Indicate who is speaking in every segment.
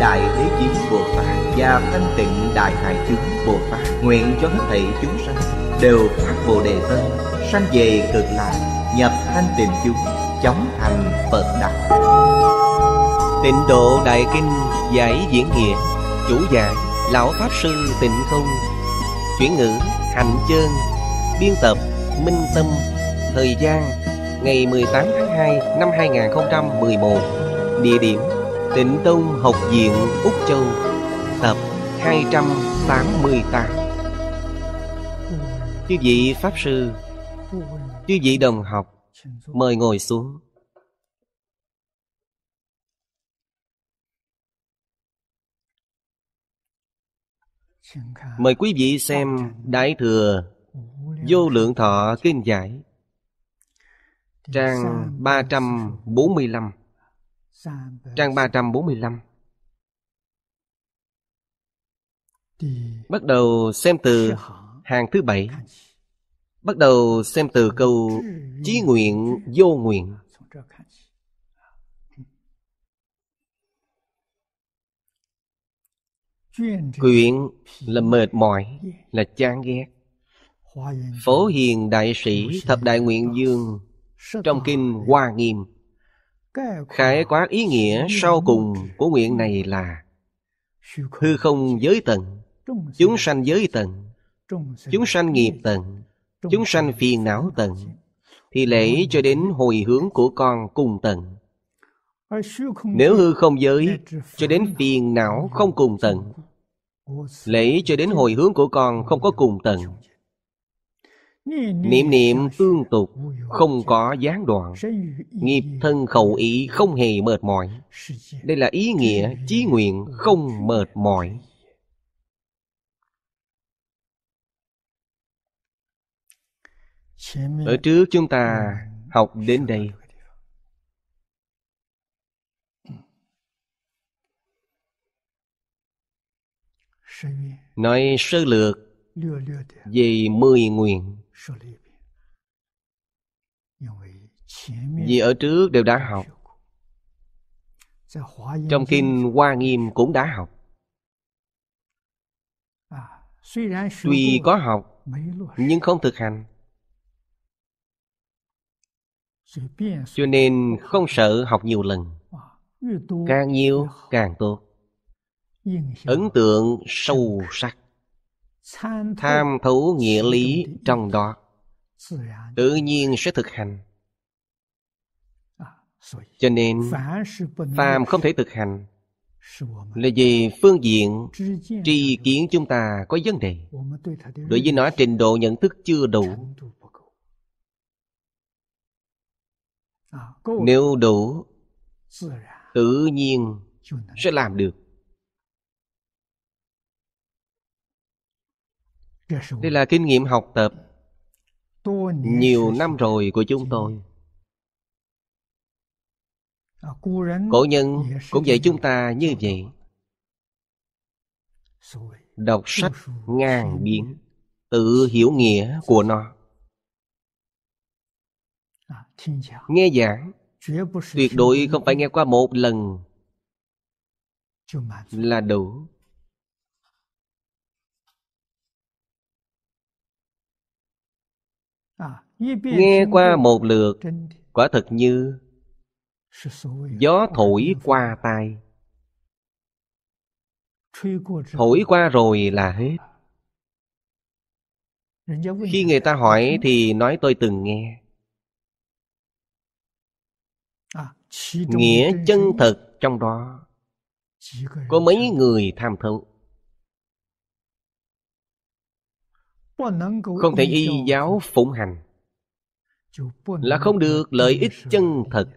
Speaker 1: đại thế chín bồ tát và thanh tịnh đại hải chứng bồ tát nguyện cho hết thảy chúng sanh đều phát bồ đề tâm sanh về cực lạc nhập thanh tịnh chúng chóng thành phật đạo tịnh độ đại kinh giải diễn nghĩa chủ giảng
Speaker 2: dạ, lão pháp sư tịnh không chuyển ngữ hạnh chơn biên tập minh tâm thời gian ngày 18 tháng 2 năm 2011 địa điểm Tịnh Tông Học viện Úc Châu Tập 288 Chư vị Pháp Sư Chư vị đồng học Mời ngồi xuống Mời quý vị xem Đại Thừa Vô Lượng Thọ Kinh Giải Trang 345 Trang 345 Bắt đầu xem từ hàng thứ bảy Bắt đầu xem từ câu Chí nguyện vô nguyện Quyện là mệt mỏi Là chán ghét Phổ hiền đại sĩ Thập đại nguyện dương Trong kinh Hoa Nghiêm Khái quát ý nghĩa sau cùng của nguyện này là hư không giới tận chúng sanh giới tận chúng sanh nghiệp tận chúng sanh phiền não tận thì lễ cho đến hồi hướng của con cùng tận nếu hư không giới cho đến phiền não không cùng tận lễ cho đến hồi hướng của con không có cùng tận Niệm niệm tương tục Không có gián đoạn Nghiệp thân khẩu ý không hề mệt mỏi Đây là ý nghĩa chí nguyện không mệt mỏi Ở trước chúng ta học đến đây Nói sơ lược về mười nguyện vì ở trước đều đã học
Speaker 3: Trong Kinh
Speaker 2: Hoa Nghiêm cũng đã học Tuy có học Nhưng không thực hành Cho nên không sợ học nhiều lần Càng nhiều càng tốt Ấn tượng sâu sắc tham thấu nghĩa lý trong đó tự nhiên sẽ thực hành à, cho nên phàm không thể thực hành là vì phương diện tri kiến chúng ta có vấn đề đối với nó trình độ nhận thức chưa đủ
Speaker 3: à, nếu đủ à.
Speaker 2: tự nhiên sẽ làm được Dạ, Đây là kinh nghiệm học tập nhiều năm rồi của chúng tôi.
Speaker 3: À, Cổ
Speaker 2: nhân cũng dạy chúng ta như vậy. Đọc dạ, sách ngàn biến, tự hiểu nghĩa của nó. À, nghe giảng, tuyệt đối không phải nghe qua một lần là đủ
Speaker 3: nghe qua một lượt
Speaker 2: quả thật như gió thổi qua tai thổi qua rồi là hết khi người ta hỏi thì nói tôi từng nghe
Speaker 3: nghĩa
Speaker 2: chân thật trong đó có mấy người tham thấu không thể y giáo phụng hành
Speaker 3: là không được lợi ích
Speaker 2: chân thật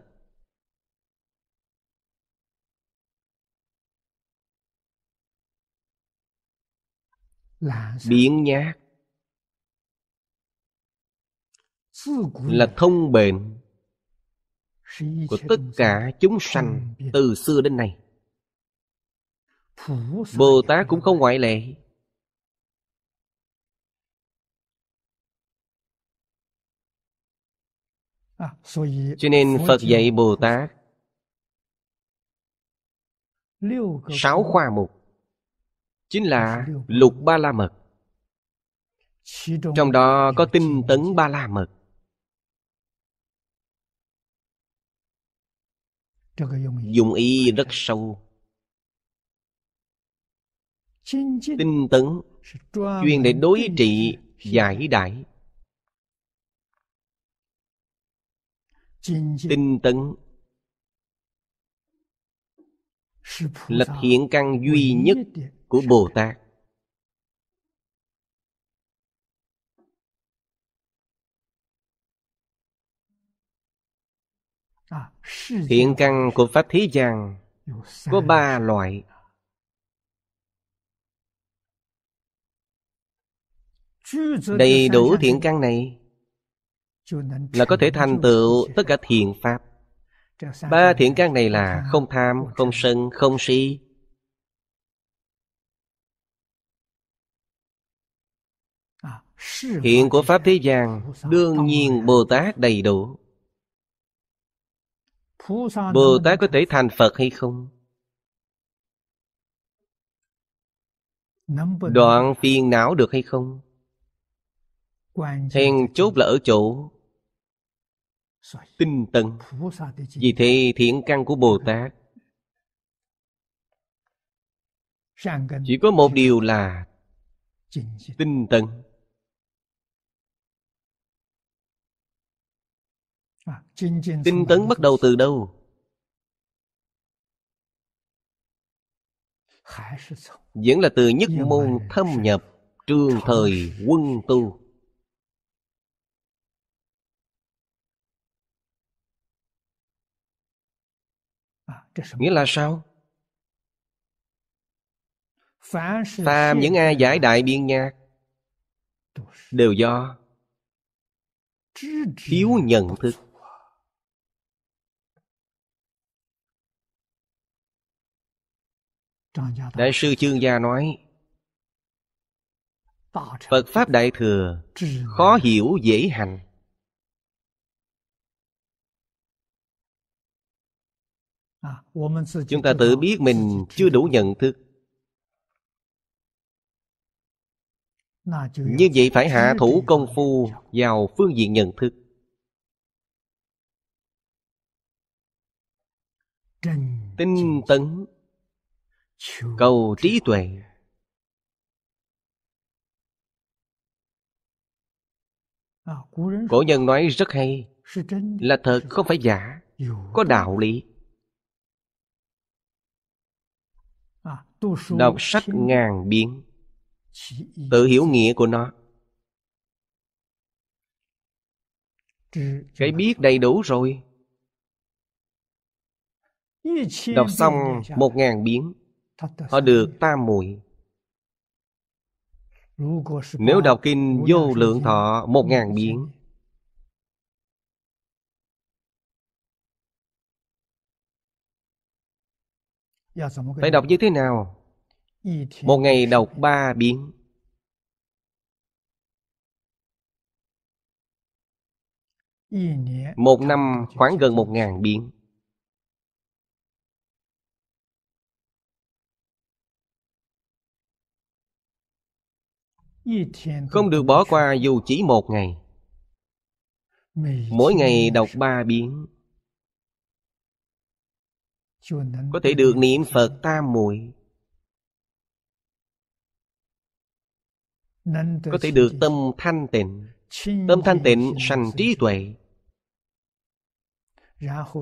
Speaker 2: biến nhát là thông bền của tất cả chúng sanh từ xưa đến nay bồ tát cũng không ngoại lệ
Speaker 3: À, cho nên phật dạy
Speaker 2: bồ tát sáu khoa mục chính là lục ba la mật trong đó có tinh tấn ba la mật dụng ý rất sâu tinh tấn chuyên để đối trị giải đại. tinh tấn là thiện căn duy nhất của bồ tát Thiện à, căn của pháp thế gian có ba loại
Speaker 3: đầy đủ thiện
Speaker 2: căn này là có thể thành tựu tất cả thiền pháp ba thiện căn này là không tham không sân không si hiện của pháp thế gian đương nhiên bồ tát đầy đủ bồ tát có thể thành phật hay không đoạn phiền não được hay không then chốt là ở chỗ tinh tấn vì thế thiện căn của bồ tát chỉ có một điều là tinh tấn tinh tấn bắt đầu từ đâu vẫn là từ nhất môn thâm nhập trường thời quân tu nghĩa là sao phàm những ai giải đại biên nhạc đều do thiếu nhận thức đại sư chương gia nói phật pháp đại thừa khó hiểu dễ hành
Speaker 3: À, chúng ta tự biết
Speaker 2: mình chưa đủ nhận thức
Speaker 3: như vậy phải hạ thủ công phu
Speaker 2: vào phương diện nhận thức tinh tấn cầu trí tuệ
Speaker 3: à, cổ
Speaker 2: nhân nói rất hay là thật không phải giả có đạo lý đọc sách ngàn biến tự hiểu nghĩa của nó cái biết đầy đủ rồi
Speaker 3: đọc xong một
Speaker 2: ngàn biến họ được tam muội
Speaker 3: nếu đọc kinh vô lượng thọ một ngàn biến Phải dạ, đọc như thế
Speaker 2: nào? Một ngày đọc ba biến Một năm khoảng gần một ngàn biến Không được bỏ qua dù chỉ một ngày Mỗi ngày đọc ba biến
Speaker 3: có thể được niệm
Speaker 2: phật tam muội có thể được tâm thanh tịnh tâm thanh tịnh sanh trí tuệ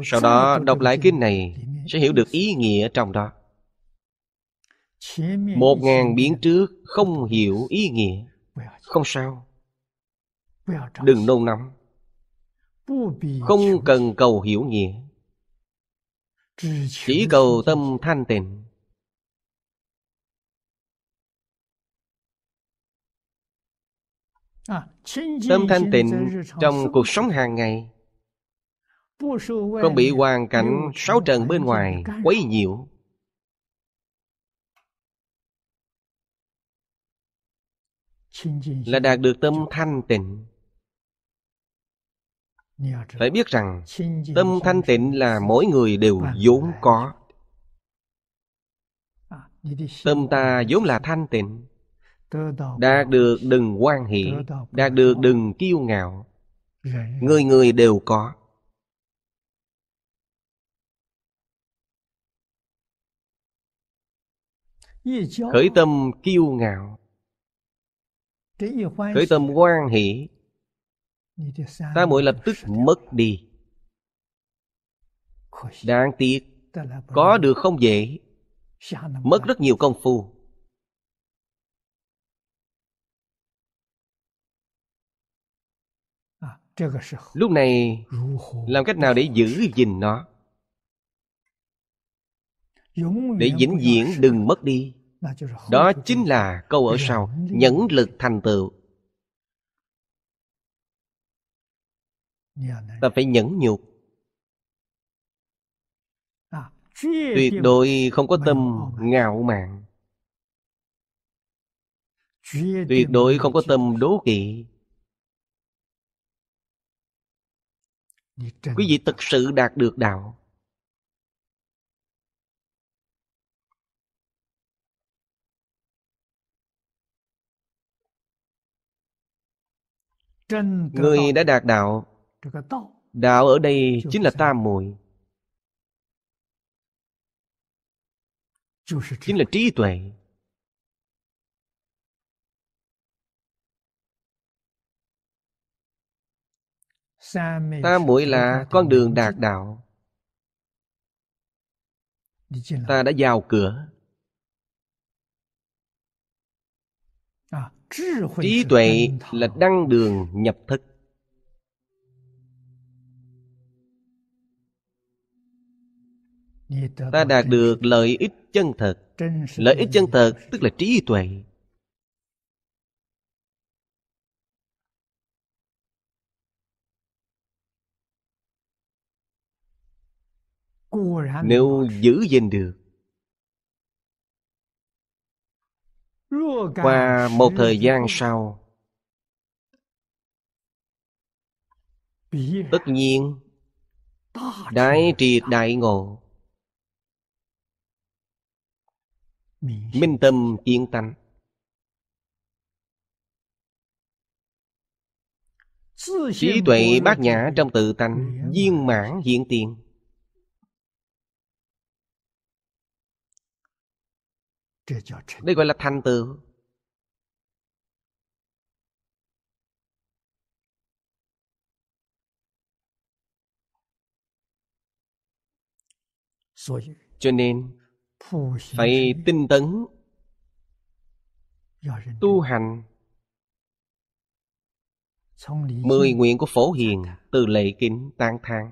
Speaker 3: sau đó đọc
Speaker 2: lại kinh này sẽ hiểu được ý nghĩa trong đó
Speaker 3: một ngàn biến
Speaker 2: trước không hiểu ý nghĩa
Speaker 3: không sao
Speaker 2: đừng nôn nóng không cần cầu hiểu nghĩa chỉ cầu tâm thanh tịnh
Speaker 3: à, Tâm thanh tịnh trong
Speaker 2: cuộc sống hàng ngày
Speaker 3: Không bị hoàn cảnh
Speaker 2: sáu trần bên ngoài quấy nhiễu Là đạt được tâm thanh tịnh phải biết rằng tâm thanh tịnh là mỗi người đều vốn có à, tâm ta vốn là thanh tịnh đạt được đừng quan hỷ đạt được đừng kiêu ngạo người người đều có khởi tâm kiêu ngạo khởi tâm quan hỷ ta muội lập tức mất đi đáng tiếc có được không dễ mất rất nhiều công phu à, lúc này làm cách nào để giữ gìn nó
Speaker 3: để vĩnh viễn
Speaker 2: đừng mất đi đó chính là câu ở sau nhẫn lực thành tựu ta phải nhẫn nhục
Speaker 3: à, tuyệt
Speaker 2: đối không có tâm ngạo mạn tuyệt đối không có tâm đố kỵ quý vị thực sự đạt được đạo người đã đạt đạo Đạo ở đây chính là tam muội Chính là trí tuệ Tam muội là con đường đạt đạo Ta đã vào cửa
Speaker 3: à, Trí tuệ
Speaker 2: là đăng đường nhập thức ta đạt được lợi ích chân thật lợi ích chân thật tức là trí tuệ nếu giữ gìn được
Speaker 3: qua một thời gian
Speaker 2: sau tất nhiên đại triệt đại ngộ minh tâm kiến tánh
Speaker 3: trí tuệ bát
Speaker 2: nhã trong tự tánh viên mãn hiện tiền đây gọi là thành tựu cho nên phải tinh tấn tu hành mười nguyện của phổ hiền từ lệ kính tán thang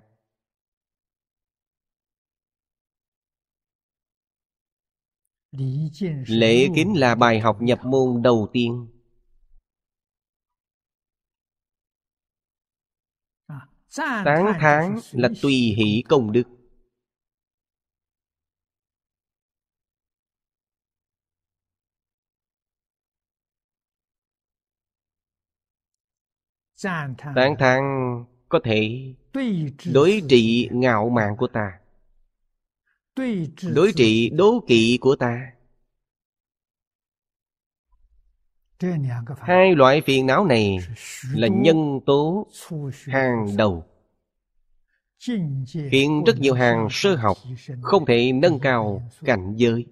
Speaker 3: lễ kính
Speaker 2: là bài học nhập môn đầu tiên à,
Speaker 4: tán tháng là
Speaker 2: tùy hỷ công đức tán thán có thể đối trị ngạo mạn của ta đối trị đố kỵ của ta hai loại phiền não này là nhân tố hàng đầu
Speaker 3: hiện rất nhiều hàng sơ học
Speaker 2: không thể nâng cao cảnh giới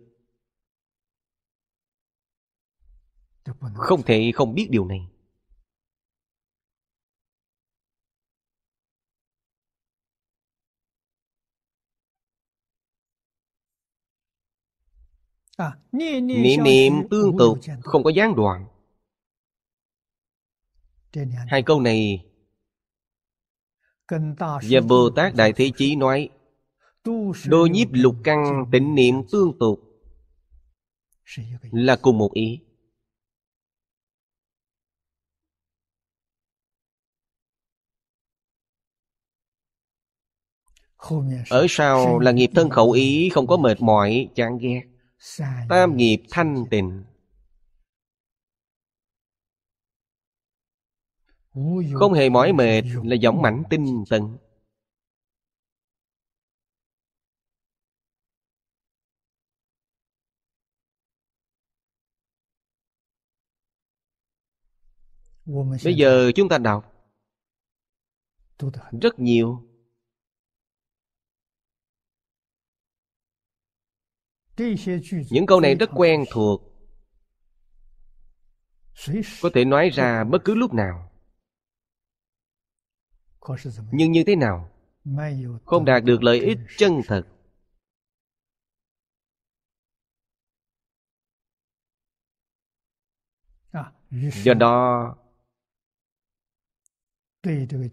Speaker 2: không thể không biết điều này
Speaker 3: Niệm niệm tương tục
Speaker 2: Không có gián đoạn Hai câu này Và Bồ Tát Đại Thế Chí nói Đô nhiếp lục căn tịnh niệm tương tục Là cùng một ý
Speaker 3: Ở sau là nghiệp thân khẩu
Speaker 2: ý Không có mệt mỏi, chán ghét tam nghiệp thanh tịnh không hề mỏi mệt là võng mảnh tinh tận bây giờ chúng ta đọc rất nhiều
Speaker 3: những câu này rất quen
Speaker 2: thuộc có thể nói ra bất cứ lúc nào nhưng như thế nào không đạt được lợi ích chân thật do đó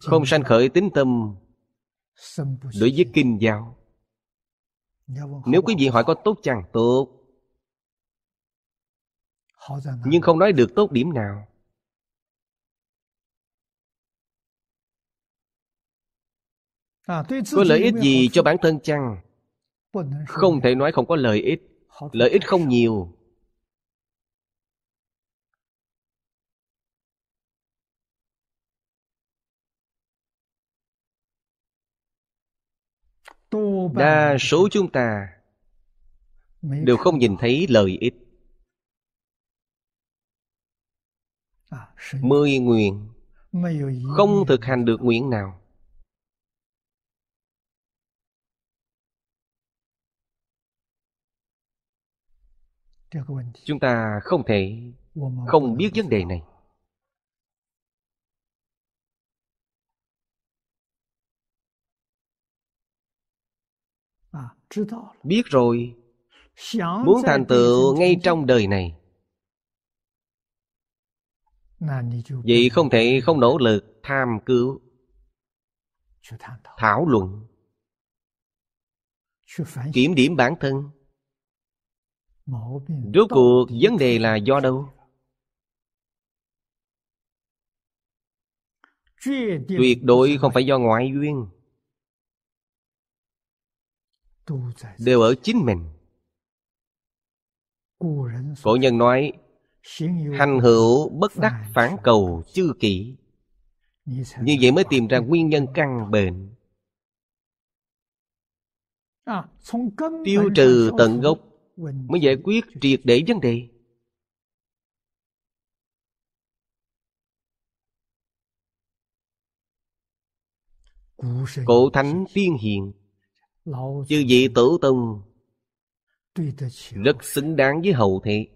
Speaker 3: không sanh khởi
Speaker 2: tính tâm đối với kinh giáo nếu quý vị hỏi có tốt chăng? Tốt Nhưng không nói được tốt điểm nào
Speaker 3: à, Có lợi ích gì cho
Speaker 2: bản thân chăng? Không thể nói không có lợi ích Lợi ích không nhiều đa số chúng ta đều không nhìn thấy lợi ích à, mười nguyện không thực hành được nguyện nào chúng ta không thể không biết vấn đề này biết rồi
Speaker 3: muốn thành tựu
Speaker 2: ngay trong đời này vậy không thể không nỗ lực tham cứu thảo luận kiểm điểm bản thân rốt cuộc vấn đề là do đâu
Speaker 3: tuyệt đối không
Speaker 2: phải do ngoại duyên đều ở chính mình cổ nhân nói hành hữu bất đắc phản cầu chư kỷ như vậy mới tìm ra dạ. nguyên nhân căn bệnh
Speaker 3: à, tiêu trừ tận gốc
Speaker 2: mới giải quyết triệt để vấn đề cổ thánh tiên hiền Chư vị tổ tông Rất xứng đáng với hậu thế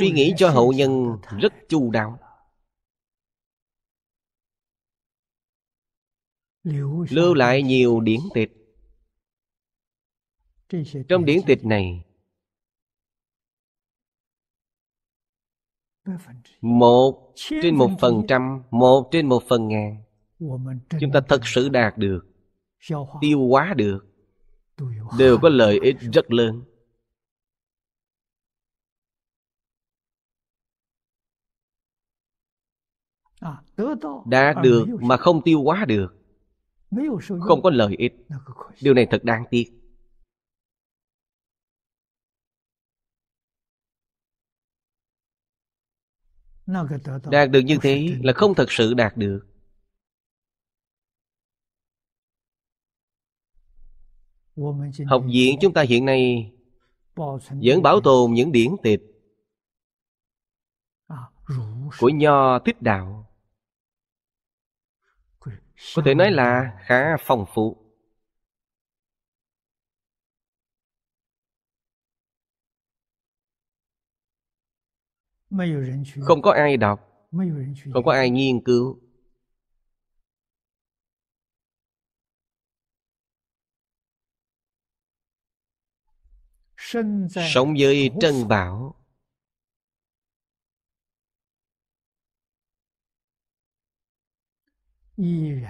Speaker 3: Suy nghĩ cho hậu
Speaker 2: nhân rất chu đáo Lưu lại nhiều điển tịch Trong điển tịch này Một trên một phần trăm Một trên một phần ngàn chúng ta thật sự đạt được tiêu hóa được đều có lợi ích rất lớn đạt được mà không tiêu hóa được không có lợi ích điều này thật đáng tiếc đạt được như thế là không thật sự đạt được Học viện chúng ta hiện nay vẫn bảo tồn những điển tịch à, của Nho Thích Đạo có thể nói là khá phong phú không có ai đọc không có ai nghiên cứu sống với trân bảo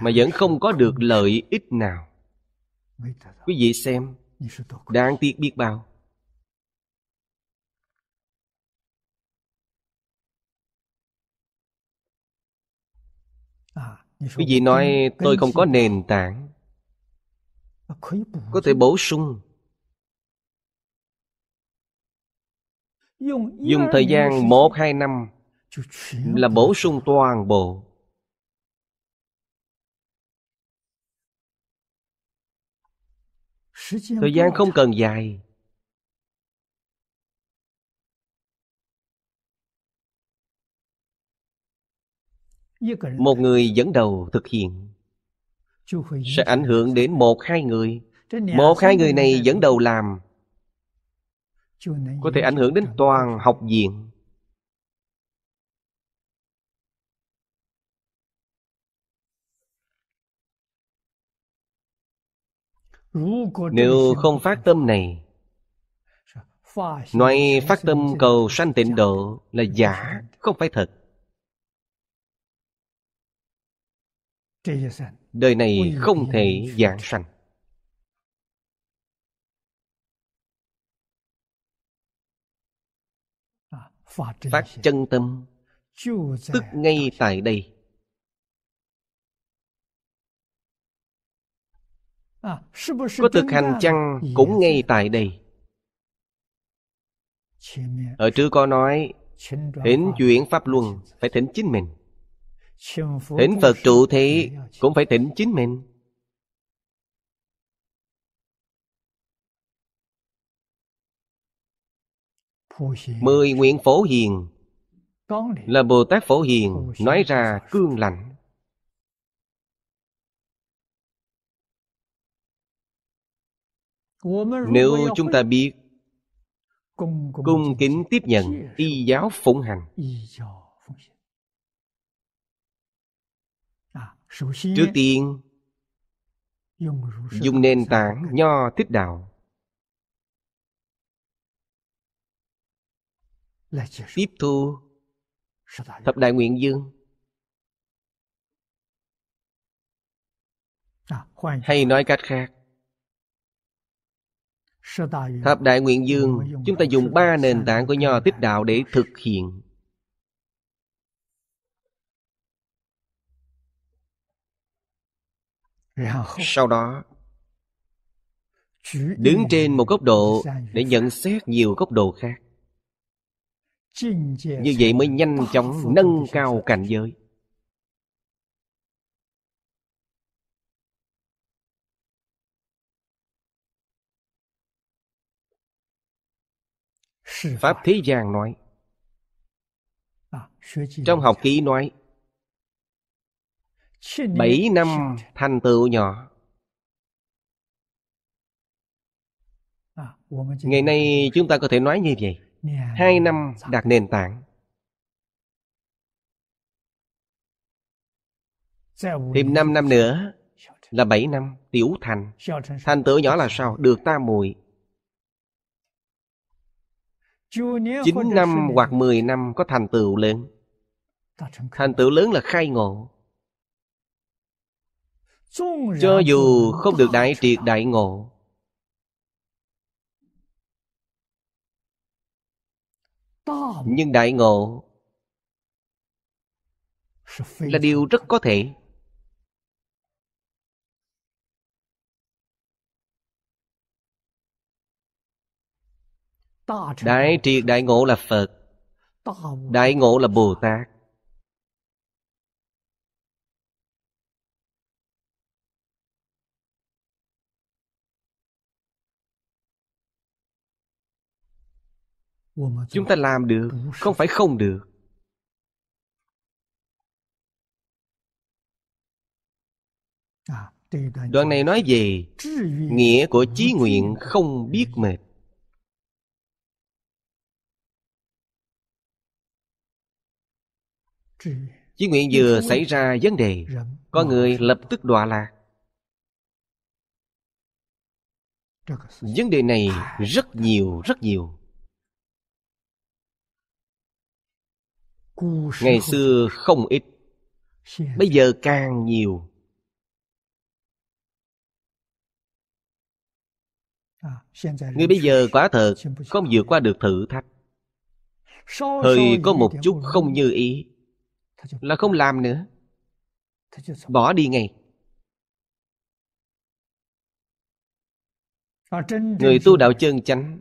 Speaker 2: mà vẫn không có được lợi ích nào quý vị xem đáng tiếc biết bao
Speaker 3: à, quý vị nói tôi không có
Speaker 2: nền tảng có thể bổ sung
Speaker 3: dùng thời gian một
Speaker 2: hai năm là bổ sung toàn bộ thời gian không cần dài một người dẫn đầu thực hiện sẽ ảnh hưởng đến một hai người
Speaker 3: một hai người này
Speaker 2: dẫn đầu làm có thể ảnh hưởng đến toàn học viện nếu không phát tâm này nói phát tâm cầu sanh tịnh độ là giả không phải thật đời này không thể giảng sanh phát chân tâm tức ngay tại đây
Speaker 3: có thực hành chăng cũng ngay
Speaker 2: tại đây ở trước có nói thỉnh chuyển pháp luân phải thỉnh chính mình thỉnh phật trụ thế cũng phải thỉnh chính mình Mười nguyện phổ hiền Là Bồ Tát phổ hiền Nói ra cương lạnh
Speaker 3: Nếu chúng ta biết Cung
Speaker 2: kính tiếp nhận Y giáo phụng hành
Speaker 3: à, Trước
Speaker 2: tiên Dùng nền tảng nho thích đạo tiếp thu thập đại nguyện dương à, hay nói cách khác thập đại nguyện dương chúng ta dùng ba nền tảng của nho tích đạo để thực hiện sau đó đứng trên một góc độ để nhận xét nhiều góc độ khác
Speaker 3: như vậy mới nhanh chóng nâng
Speaker 2: cao cảnh giới pháp thế gian nói à, trong học ký nói
Speaker 3: bảy năm
Speaker 2: thành tựu nhỏ
Speaker 3: à, ngày
Speaker 2: nay chúng ta có thể nói như vậy hai dạ. năm đặt nền tảng thêm năm năm nữa là bảy năm tiểu thành thành tựu nhỏ là sao được ta mùi,
Speaker 3: chín năm hoặc
Speaker 2: mười năm có thành tựu lớn thành tựu lớn là khai ngộ
Speaker 3: cho dù không
Speaker 2: được đại triệt đại ngộ nhưng đại ngộ là điều rất có thể đại triệt đại ngộ là phật đại ngộ là bồ tát chúng ta làm được không phải không được à, đoạn này nói về nghĩa của chí nguyện không biết mệt chí nguyện vừa xảy ra vấn đề có người lập tức đọa lạc vấn đề này à. rất nhiều rất nhiều ngày xưa không ít bây giờ càng nhiều
Speaker 3: à, người bây
Speaker 2: giờ quá thật không vượt qua được thử thách
Speaker 3: hơi có một
Speaker 2: chút không như ý là không làm nữa bỏ đi ngay người tu đạo chân chánh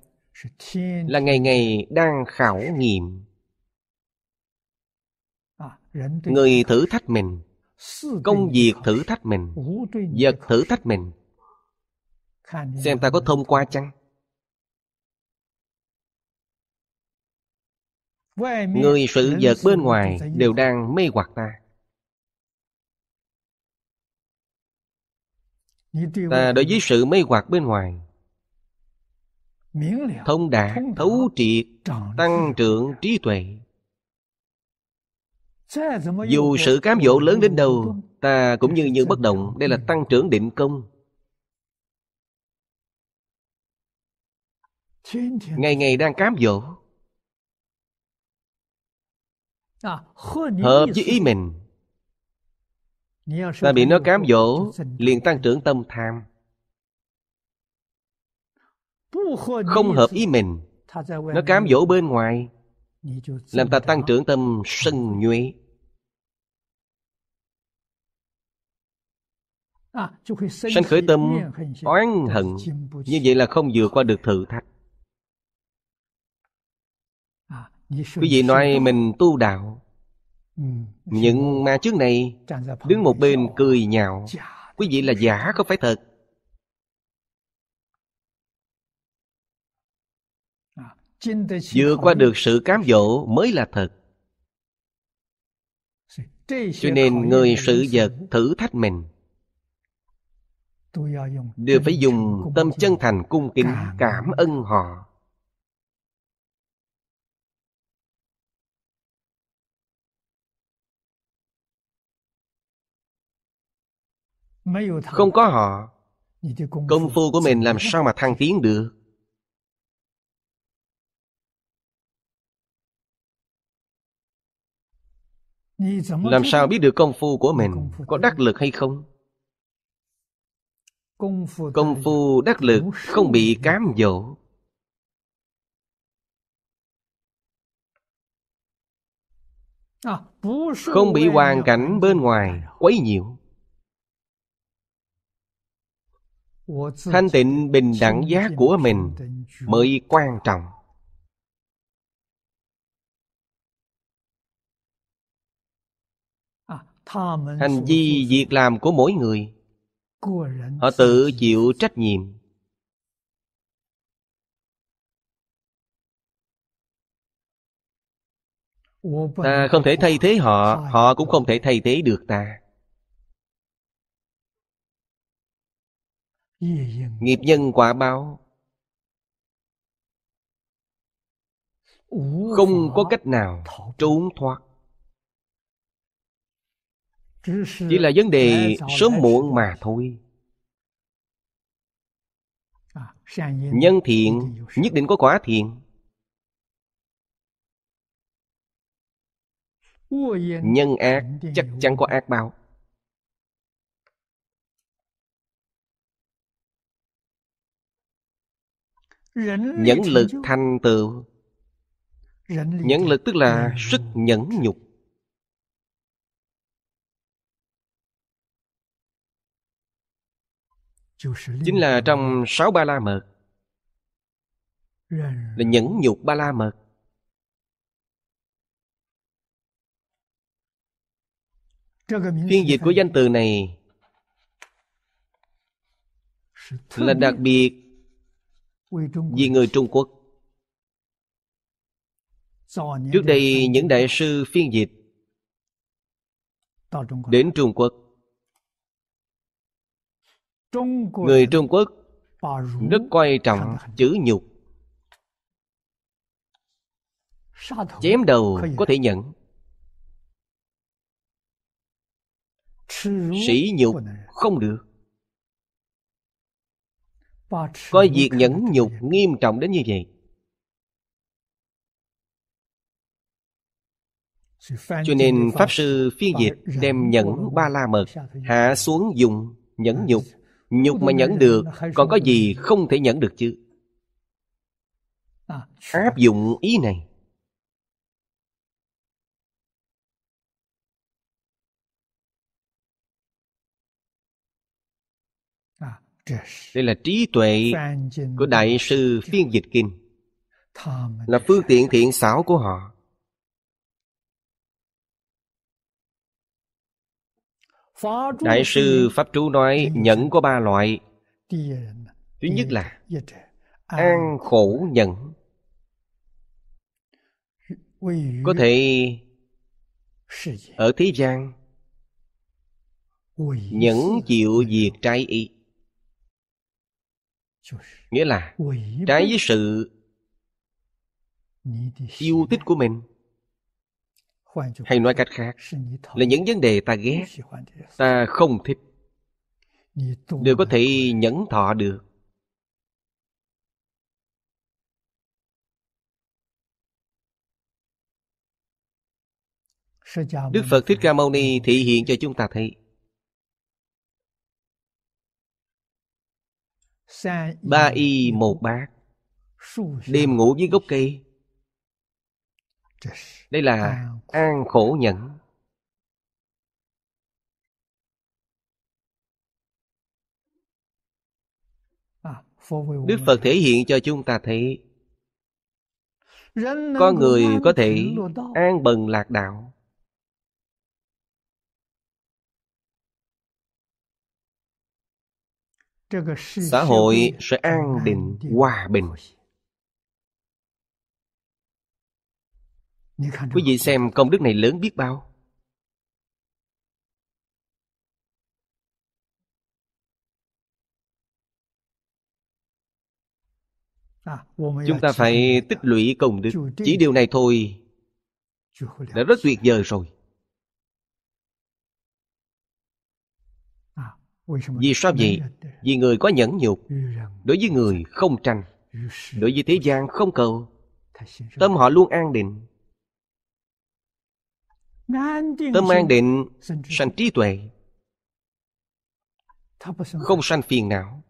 Speaker 2: là ngày ngày đang khảo nghiệm người thử thách mình công việc thử thách mình vật thử thách mình xem ta có thông qua chăng người sự vật bên ngoài đều đang mê hoặc ta ta đối với sự mê hoặc bên ngoài thông đạt thấu triệt tăng trưởng trí tuệ dù sự cám dỗ lớn đến đâu Ta cũng như những bất động Đây là tăng trưởng định công Ngày ngày đang cám dỗ Hợp với ý mình Ta bị nó cám dỗ Liền tăng trưởng tâm tham Không hợp ý mình Nó cám dỗ bên ngoài Làm ta tăng trưởng tâm sân nhuế
Speaker 3: À, sanh khởi tâm oán hận như
Speaker 2: vậy là không vượt qua được thử thách
Speaker 3: à, quý vị nói mình
Speaker 2: tu đạo ừ, những ma trước này đứng một bên cười nhạo quý vị là giả không phải thật
Speaker 3: à, vượt qua được
Speaker 2: sự cám dỗ mới là thật
Speaker 3: cho nên người sự
Speaker 2: vật thử thách mình
Speaker 3: À, đều phải dùng
Speaker 2: tâm chân thành cung kính cảm ơn họ không có họ công phu của mình làm sao mà thăng tiến được làm sao biết được công phu của mình có đắc lực hay không công phu đắc lực không bị cám dỗ à, không bị hoàn cảnh bên ngoài quấy nhiễu
Speaker 3: thanh tịnh bình đẳng giá của mình
Speaker 2: mới quan trọng
Speaker 3: à, hành vi
Speaker 2: việc làm của mỗi người họ tự chịu trách nhiệm ta không thể thay thế họ họ cũng không thể thay thế được ta nghiệp nhân quả báo không có cách nào trốn thoát
Speaker 3: chỉ là vấn đề sớm
Speaker 2: muộn mà thôi
Speaker 3: à, nhân
Speaker 2: thiện nhất định có quả thiện nhân ác chắc chắn có ác báo
Speaker 3: nhẫn lực
Speaker 2: thành tựu nhẫn lực tức là sức nhẫn nhục chính là trong sáu ba la mật là nhẫn nhục ba la mật phiên dịch của danh từ này là đặc biệt vì người trung quốc trước đây những đại sư phiên dịch đến trung quốc người trung quốc rất coi trọng chữ nhục
Speaker 3: chém đầu có thể
Speaker 2: nhận sĩ nhục không được coi việc nhẫn nhục nghiêm trọng đến như vậy
Speaker 3: cho nên pháp sư phiên dịch đem nhẫn
Speaker 2: ba la mật hạ xuống dùng nhẫn nhục nhục mà nhẫn được còn có gì không thể nhẫn được chứ áp dụng ý này đây là trí tuệ của đại sư phiên dịch kinh là phương tiện thiện xảo của họ
Speaker 3: đại sư
Speaker 2: pháp trú nói nhẫn có ba loại thứ nhất là an khổ nhẫn có thể ở thế gian nhẫn chịu việc trái ý nghĩa là trái với sự yêu thích của mình hay nói cách khác là những vấn đề ta ghét ta không thích đều có thể nhẫn thọ được đức phật thích ca mâu ni thị hiện cho chúng ta thấy ba y một bát đêm ngủ dưới gốc cây đây là an khổ nhẫn
Speaker 3: à, đức
Speaker 2: phật thể hiện cho chúng ta thấy
Speaker 3: có người có thể
Speaker 2: an bần lạc đạo
Speaker 3: xã hội sẽ an định
Speaker 2: hòa bình Quý vị xem công đức này lớn biết bao
Speaker 3: à, Chúng ta phải tích lũy công đức Chỉ
Speaker 2: điều này thôi Đã rất tuyệt vời rồi
Speaker 3: à, Vì
Speaker 2: sao vậy? Vì người có nhẫn nhục Đối với người không tranh Đối với thế gian không cầu Tâm họ luôn an định Tâm an định sanh trí tuệ Không sanh phiền não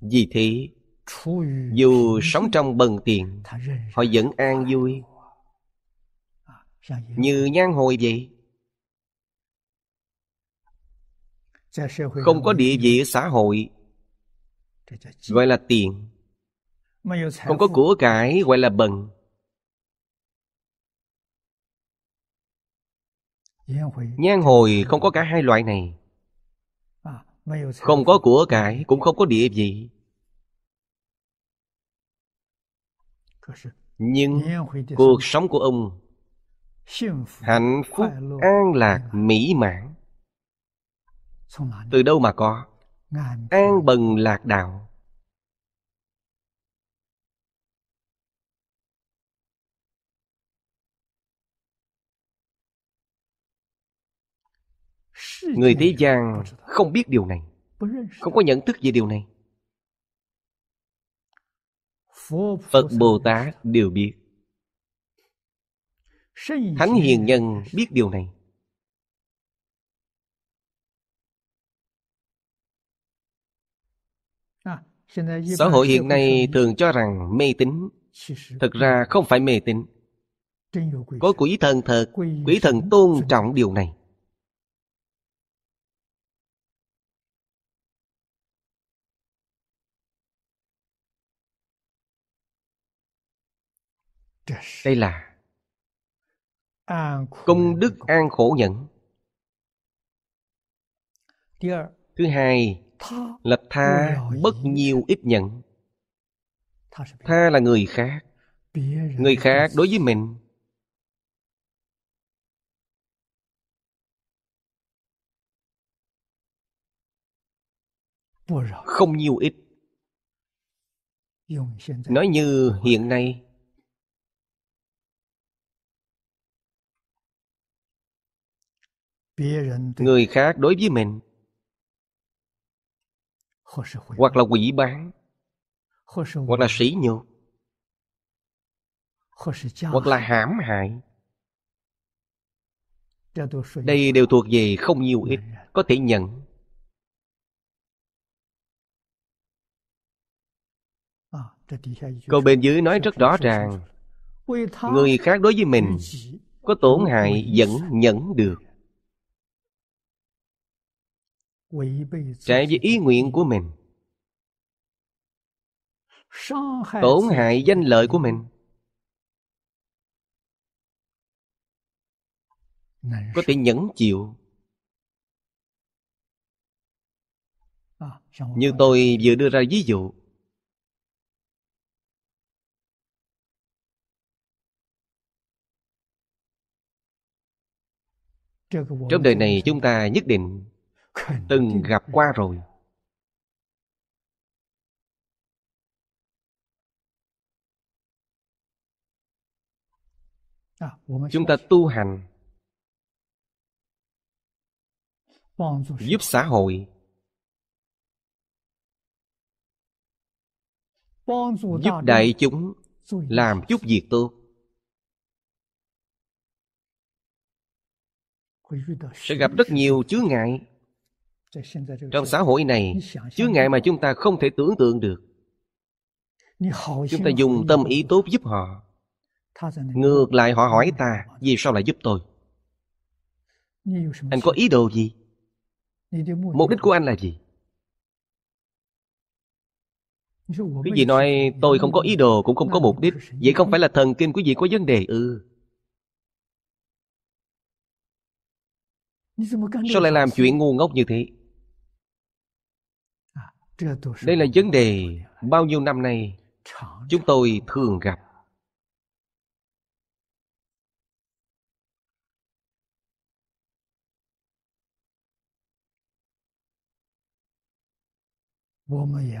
Speaker 2: Vì thế Dù sống trong bần tiền Họ vẫn an vui à, Như nhan hồi vậy Không có địa vị xã hội Gọi là tiền không có của cải gọi là bần nhan hồi không có cả hai loại này à, không có của cải cũng không có địa vị nhưng cuộc sống của ông hạnh phúc an lạc mỹ mãn từ đâu mà có an bần lạc đạo Người thế gian không biết điều này Không có nhận thức về điều này Phật Bồ Tát đều biết Thánh Hiền Nhân biết điều này
Speaker 3: Xã hội hiện nay
Speaker 2: thường cho rằng mê tín Thực ra không phải mê tín Có quỷ thần thật Quỷ thần tôn trọng điều này đây là công đức an khổ nhẫn dạ. thứ hai là tha bất nhiều ít nhận tha là người khác người khác đối với mình không nhiều ít nói như hiện nay người khác đối với mình hoặc là quỷ bán hoặc là sỉ nhục hoặc là hãm hại đây đều thuộc về không nhiều ít có thể nhận câu bên dưới nói rất rõ ràng người khác đối với mình có tổn hại vẫn nhận được trái với ý nguyện của mình tổn hại danh lợi của mình có thể nhẫn chịu như tôi vừa đưa ra ví dụ
Speaker 3: trong đời này chúng
Speaker 2: ta nhất định từng gặp qua rồi
Speaker 3: à, chúng ta tu hành giúp
Speaker 2: xã hội
Speaker 3: giúp đại chúng làm chút
Speaker 2: việc tốt sẽ gặp rất nhiều chướng ngại trong xã hội này Chứa ngại mà chúng ta không thể tưởng tượng được
Speaker 3: Chúng ta dùng tâm
Speaker 2: ý tốt giúp họ Ngược lại họ hỏi ta Vì sao lại giúp tôi Anh có ý đồ gì Mục đích của anh là gì
Speaker 3: Quý vị nói
Speaker 2: tôi không có ý đồ Cũng không có mục đích Vậy không phải là thần kinh quý vị có vấn đề Ừ
Speaker 3: Sao lại làm chuyện
Speaker 2: ngu ngốc như thế đây là vấn đề bao nhiêu năm nay chúng tôi thường gặp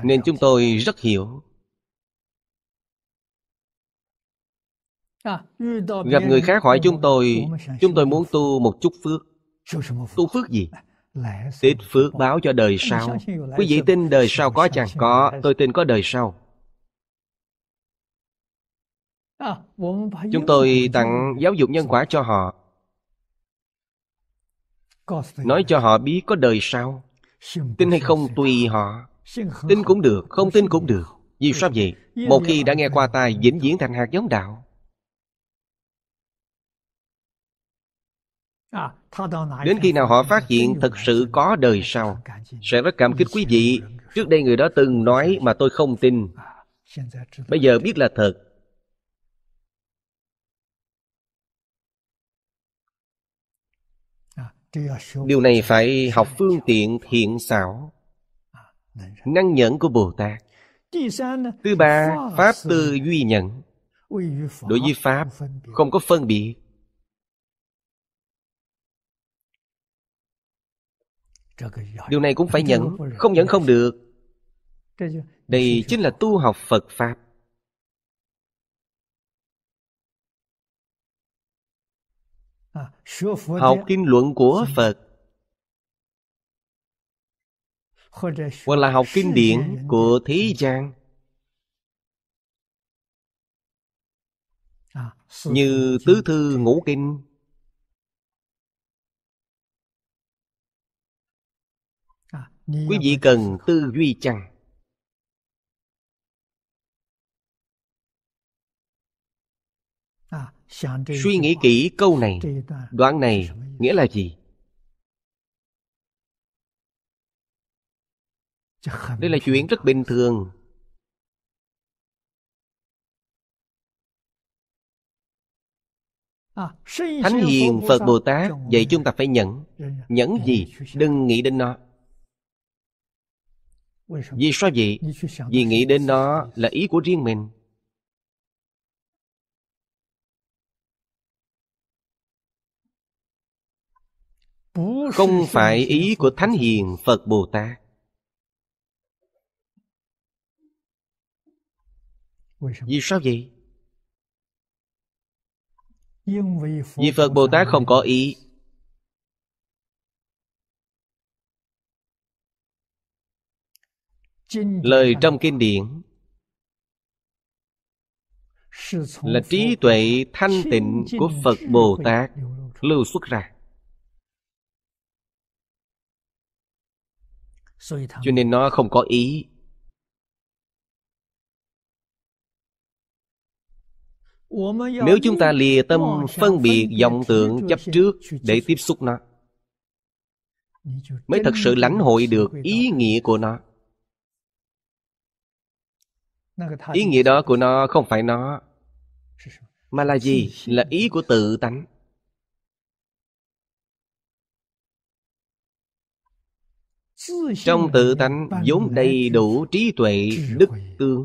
Speaker 2: nên chúng tôi rất hiểu
Speaker 3: gặp người khác hỏi chúng tôi chúng
Speaker 2: tôi muốn tu một chút phước tu phước gì tích phước báo cho đời sau quý vị tin đời sau có chẳng có tôi tin có đời sau
Speaker 3: à, chúng tôi tặng
Speaker 2: giáo dục nhân quả cho họ nói cho họ biết có đời sau tin hay không tùy họ tin cũng được không tin cũng được vì sao vậy một khi đã nghe qua tai vĩnh viễn thành hạt giống đạo Đến khi nào họ phát hiện thật sự có đời sau Sẽ rất cảm kích quý vị Trước đây người đó từng nói mà tôi không tin Bây giờ biết là thật Điều này phải học phương tiện thiện xảo Năng nhẫn của Bồ Tát
Speaker 3: Thứ ba, Pháp tư duy nhận Đối
Speaker 2: với Pháp không có phân biệt điều này cũng phải nhận, không nhận không được đây chính là tu học phật pháp
Speaker 3: à, học
Speaker 2: kinh luận của phật hoặc là học kinh điển của thế gian à, như tứ thư ngũ kinh quý vị cần tư duy chăng
Speaker 3: à, suy nghĩ kỹ câu này
Speaker 2: đoạn này nghĩa là gì
Speaker 4: đây là chuyện rất bình thường
Speaker 3: à, thánh hiền phật bồ tát
Speaker 2: vậy chúng ta phải nhẫn dạ, dạ. nhẫn dạ, gì đừng nghĩ đến nó vì sao vậy? Vì nghĩ đến nó là ý của riêng mình.
Speaker 3: Không phải ý của
Speaker 2: Thánh Hiền Phật Bồ Tát. Vì sao vậy?
Speaker 3: Vì Phật Bồ Tát không có ý lời
Speaker 2: trong kinh điển
Speaker 3: là trí tuệ thanh tịnh của phật bồ tát
Speaker 2: lưu xuất ra cho nên nó không có ý nếu chúng ta lìa tâm phân biệt vọng tượng chấp trước để tiếp xúc nó mới thật sự lãnh hội được ý nghĩa của nó ý nghĩa đó của nó không phải nó mà là gì là ý của tự tánh
Speaker 4: trong tự tánh
Speaker 2: vốn đầy đủ trí tuệ đức tương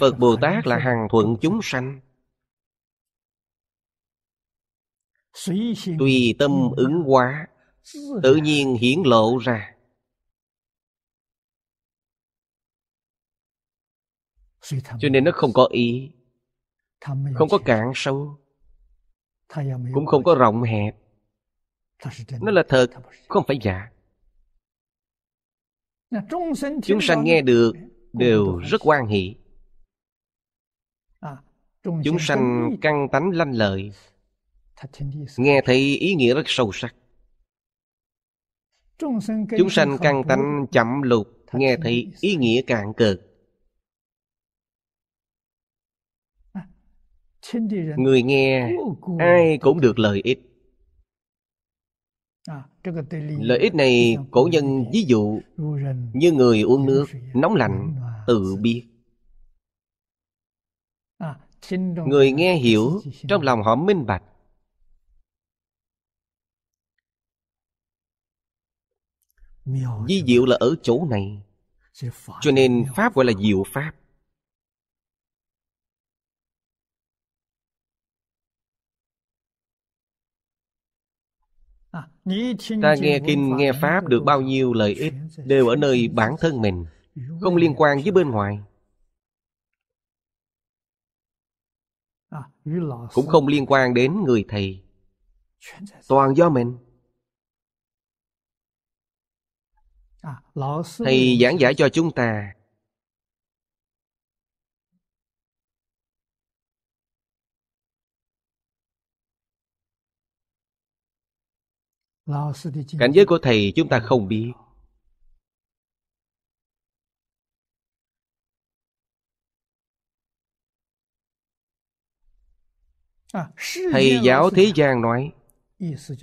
Speaker 3: phật bồ tát là hàng
Speaker 2: thuận chúng sanh tùy tâm ứng hóa tự nhiên hiển lộ ra cho nên nó không có ý không có cạn sâu cũng không có rộng hẹp nó là thật không phải giả
Speaker 3: chúng sanh nghe được
Speaker 2: đều rất quan hỷ
Speaker 3: à, chúng sanh
Speaker 2: căng tánh lanh lợi nghe thấy ý nghĩa rất sâu sắc
Speaker 3: chúng sanh căng tánh
Speaker 2: chậm lục nghe thấy ý nghĩa cạn cực
Speaker 3: à, người nghe
Speaker 2: ai cũng được lợi ích
Speaker 3: à, lợi ích này cổ
Speaker 2: nhân ví dụ như người uống nước nóng lạnh tự biết
Speaker 3: à, người nghe
Speaker 2: hiểu trong lòng họ minh bạch Di diệu là ở chỗ này Cho nên Pháp gọi là diệu Pháp à, Ta nghe kinh, nghe Pháp được bao nhiêu lợi ích Đều ở nơi bản thân mình Không liên quan với bên ngoài
Speaker 3: à, Cũng không
Speaker 2: liên quan đến người thầy Toàn do mình
Speaker 3: À, thầy giảng giải cho
Speaker 2: chúng ta cảnh giới của thầy chúng ta không biết
Speaker 3: à, thầy giáo
Speaker 2: thế gian nói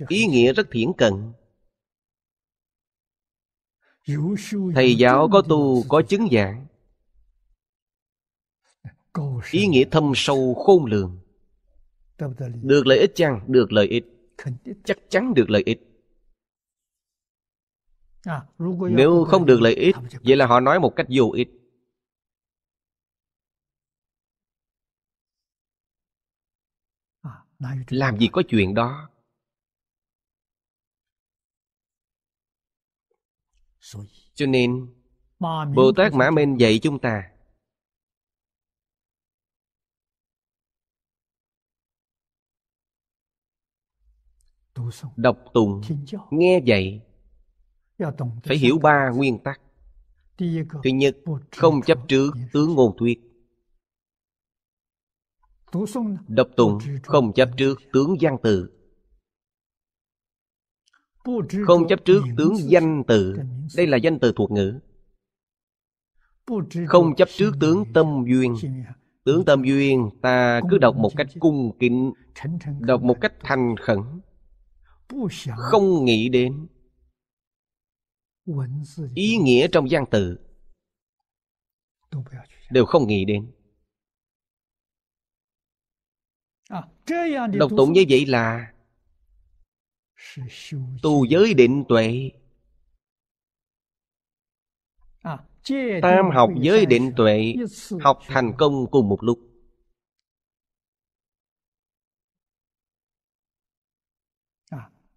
Speaker 2: ý nghĩa rất thiển cận thầy giáo có tu có chứng giảng ý nghĩa thâm sâu khôn lường được lợi ích chăng được lợi ích chắc chắn được lợi ích
Speaker 3: nếu không được
Speaker 2: lợi ích vậy là họ nói một cách vô ích làm gì có chuyện đó Cho nên Bồ Tát Mã Minh dạy chúng ta Đọc tụng, nghe dạy
Speaker 3: dạ, Phải hiểu
Speaker 2: ba nguyên tắc Thứ nhất, không chấp trước tướng ngôn thuyết Đọc tụng, không chấp trước tướng văn từ không chấp trước tướng danh tự Đây là danh từ thuộc ngữ Không chấp trước tướng tâm duyên Tướng tâm duyên ta cứ đọc một cách cung kính Đọc một cách thành khẩn Không nghĩ đến Ý nghĩa trong gian từ Đều không nghĩ đến
Speaker 3: à, Đọc tụng như
Speaker 2: vậy là tu giới định tuệ
Speaker 3: tam học giới định
Speaker 2: tuệ học thành công cùng một lúc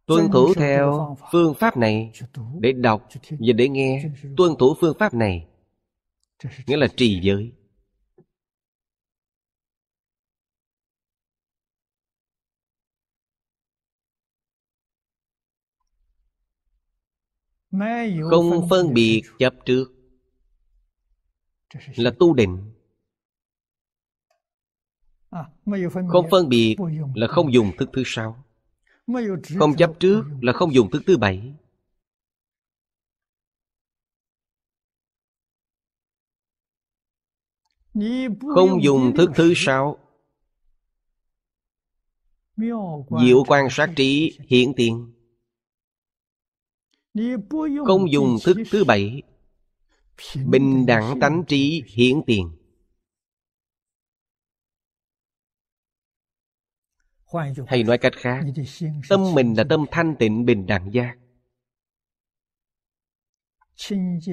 Speaker 2: tuân thủ theo phương pháp này để đọc và để nghe tuân thủ phương pháp này nghĩa là trì giới
Speaker 3: không phân biệt
Speaker 2: chấp trước là tu định
Speaker 3: à, không phân biệt
Speaker 2: là không dùng thức thứ sáu không chấp trước là không dùng thức thứ bảy
Speaker 3: không dùng thức
Speaker 2: thứ sáu diệu quan sát trí hiện tiền không dùng thức thứ bảy Bình đẳng tánh trí hiển tiền Hay nói cách khác Tâm mình là tâm thanh tịnh bình đẳng giác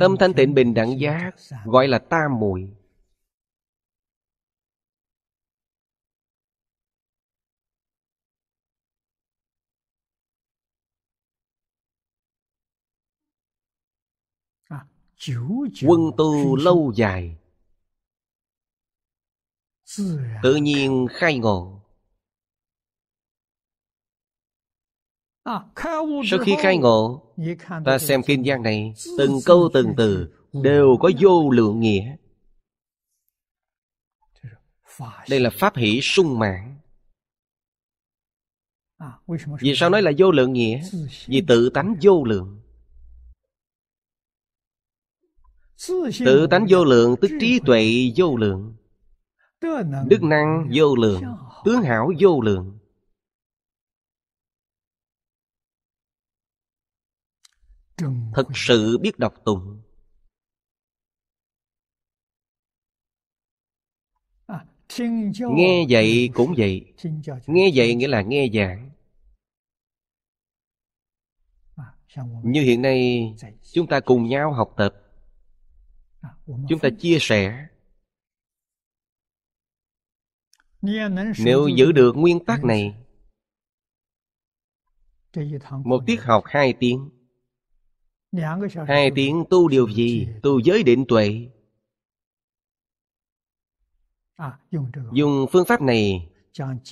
Speaker 2: Tâm thanh tịnh bình đẳng giác Gọi là tam muội quân tu lâu dài tự nhiên khai ngộ
Speaker 3: à, sau khi khai ngộ
Speaker 2: ta xem kinh gian này từng câu từng từ đều có vô lượng nghĩa đây là pháp hỷ sung mãn
Speaker 3: à, vì sao
Speaker 2: nói là vô lượng nghĩa vì tự tánh vô lượng Tự tánh vô lượng tức trí tuệ vô lượng Đức năng vô lượng Tướng hảo vô lượng Thật sự biết đọc tụng Nghe vậy cũng vậy Nghe vậy nghĩa là nghe giảng Như hiện nay Chúng ta cùng nhau học tập
Speaker 3: chúng ta chia sẻ nếu giữ được
Speaker 2: nguyên tắc này một tiết học hai tiếng hai tiếng tu điều gì tu giới định tuệ dùng phương pháp này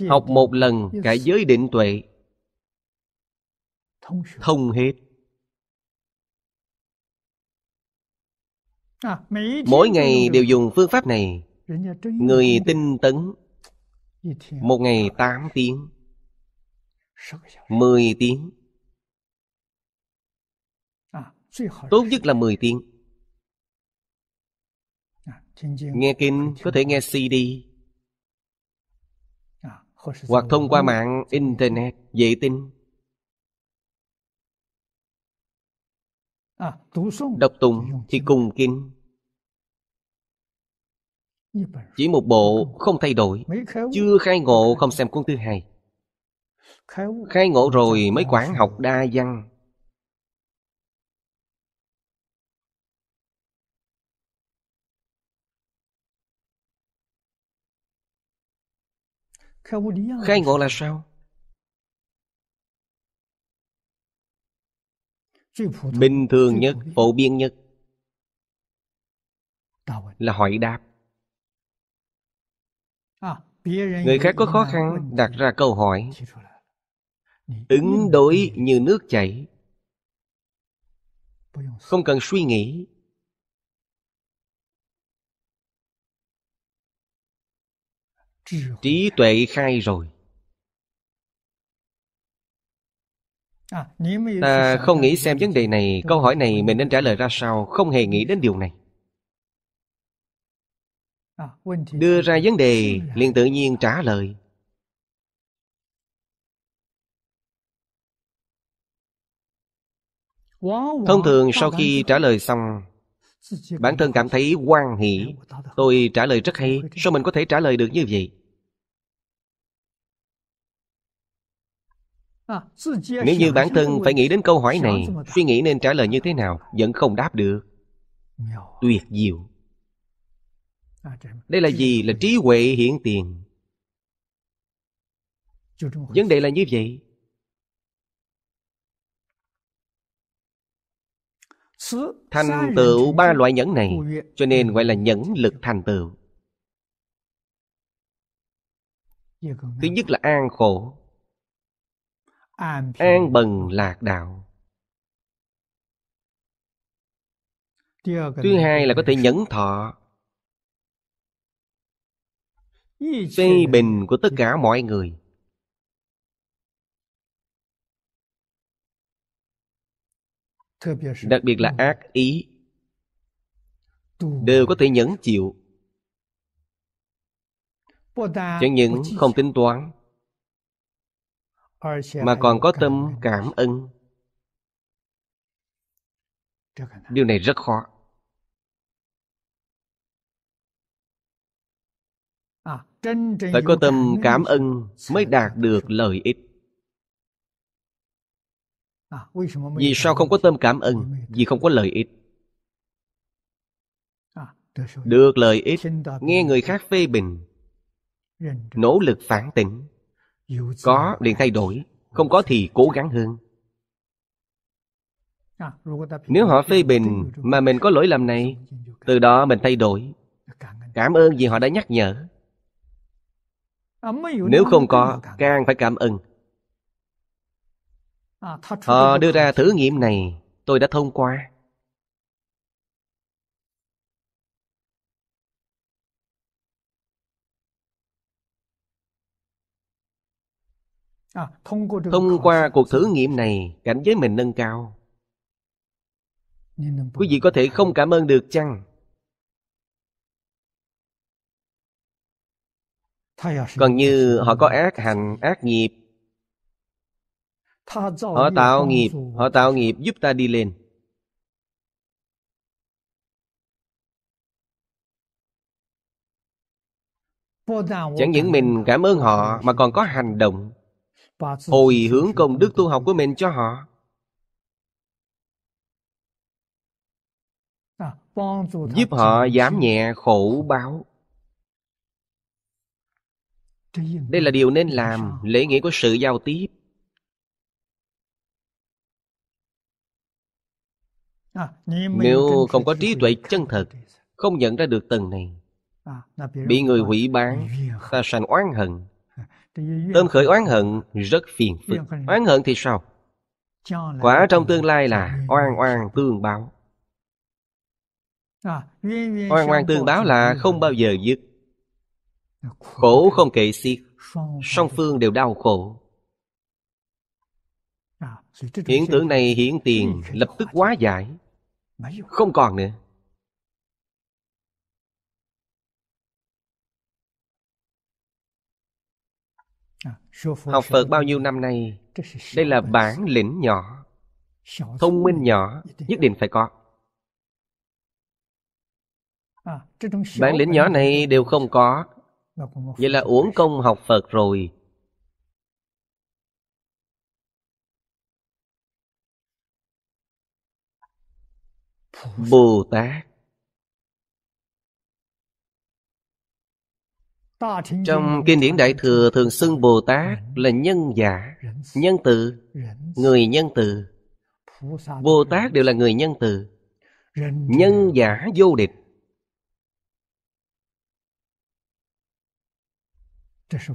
Speaker 3: học một lần cả giới
Speaker 2: định tuệ thông hết
Speaker 3: À, mỗi ngày đều dùng
Speaker 2: phương pháp này người tinh tấn một ngày 8 tiếng 10 tiếng à, Tốt nhất là 10 tiếng
Speaker 3: à, Nghe
Speaker 2: kinh có thể nghe CD Hoặc thông qua mạng Internet, dễ tin. À, Đọc tụng thì cùng kinh Chỉ một bộ không thay đổi Chưa khai ngộ không xem cuốn thứ hai Khai ngộ rồi mới quảng học đa văn Khai ngộ là sao? bình thường nhất phổ biến nhất là hỏi đáp
Speaker 3: à, người khác có khó khăn
Speaker 2: đặt ra câu hỏi ứng đối như nước chảy không cần suy nghĩ trí tuệ khai rồi
Speaker 3: À, Ta không nghĩ
Speaker 2: xem vấn đề này, câu hỏi này mình nên trả lời ra sao, không hề nghĩ đến điều này.
Speaker 3: À, Đưa
Speaker 2: ra vấn đề, liền tự nhiên trả lời.
Speaker 3: Thông thường sau khi
Speaker 2: trả lời xong, bản thân cảm thấy quan hỷ. Tôi trả lời rất hay, sao mình có thể trả lời được như vậy?
Speaker 3: À, Nếu như bản thân phải nghĩ đến câu hỏi này
Speaker 2: Suy nghĩ nên trả lời như thế nào Vẫn không đáp được Tuyệt diệu Đây là gì? Là trí huệ hiện tiền Vấn đề là như vậy
Speaker 3: Thành tựu ba loại nhẫn này Cho nên
Speaker 2: gọi là nhẫn lực thành tựu Thứ nhất là an khổ an bần lạc đạo
Speaker 3: thứ hai là có thể nhẫn
Speaker 2: thọ phê bình của tất cả mọi người đặc biệt là ác ý đều có thể nhẫn chịu
Speaker 3: chẳng những không tính toán mà còn
Speaker 2: có tâm cảm ơn điều này rất khó
Speaker 3: à, phải à, có tâm cảm
Speaker 2: ơn mới đạt được lợi ích vì sao không có tâm cảm ơn vì không có lợi ích
Speaker 3: à, được
Speaker 2: lợi ích nghe người khác phê bình nỗ lực phản tỉnh có liền thay đổi Không có thì cố gắng hơn
Speaker 3: à, Nếu
Speaker 2: họ phê bình mà mình có lỗi lầm này Từ đó mình thay đổi Cảm ơn vì họ đã nhắc nhở Nếu không có càng phải cảm ơn
Speaker 3: à, Họ đưa ra
Speaker 2: thử nghiệm này Tôi đã thông qua À, thông qua cuộc thử nghiệm này, cảnh giới mình nâng cao. Quý vị có thể không cảm ơn được chăng? Còn như họ có ác hành, ác nghiệp
Speaker 3: Họ tạo nghiệp,
Speaker 2: họ tạo nghiệp giúp ta đi lên
Speaker 3: Chẳng những mình
Speaker 2: cảm ơn họ mà còn có hành động hồi hướng công đức tu học của mình cho họ
Speaker 3: giúp họ giảm
Speaker 2: nhẹ khổ báo đây là điều nên làm lễ nghĩa của sự giao tiếp
Speaker 3: nếu không có
Speaker 2: trí tuệ chân thật không nhận ra được tầng này bị người hủy bán ta sanh oán hận tâm khởi oán hận rất phiền phức Oán hận thì sao? Quả trong tương lai là oan oan tương báo
Speaker 3: à, Oan oan tương
Speaker 2: báo là không bao giờ dứt Khổ không kể xiết Song phương đều đau khổ à, Hiện tượng này hiện tiền lập tức quá giải Không còn nữa
Speaker 3: À, học phật bao nhiêu
Speaker 2: năm nay đây là bản lĩnh nhỏ thông minh nhỏ nhất định phải có
Speaker 3: à, bản lĩnh nhỏ
Speaker 2: này đều không có vậy là uổng công học phật rồi bồ tát Trong kinh điển Đại Thừa thường xưng Bồ Tát là nhân giả, nhân từ, người nhân từ. Bồ Tát đều là người nhân từ. Nhân giả vô địch.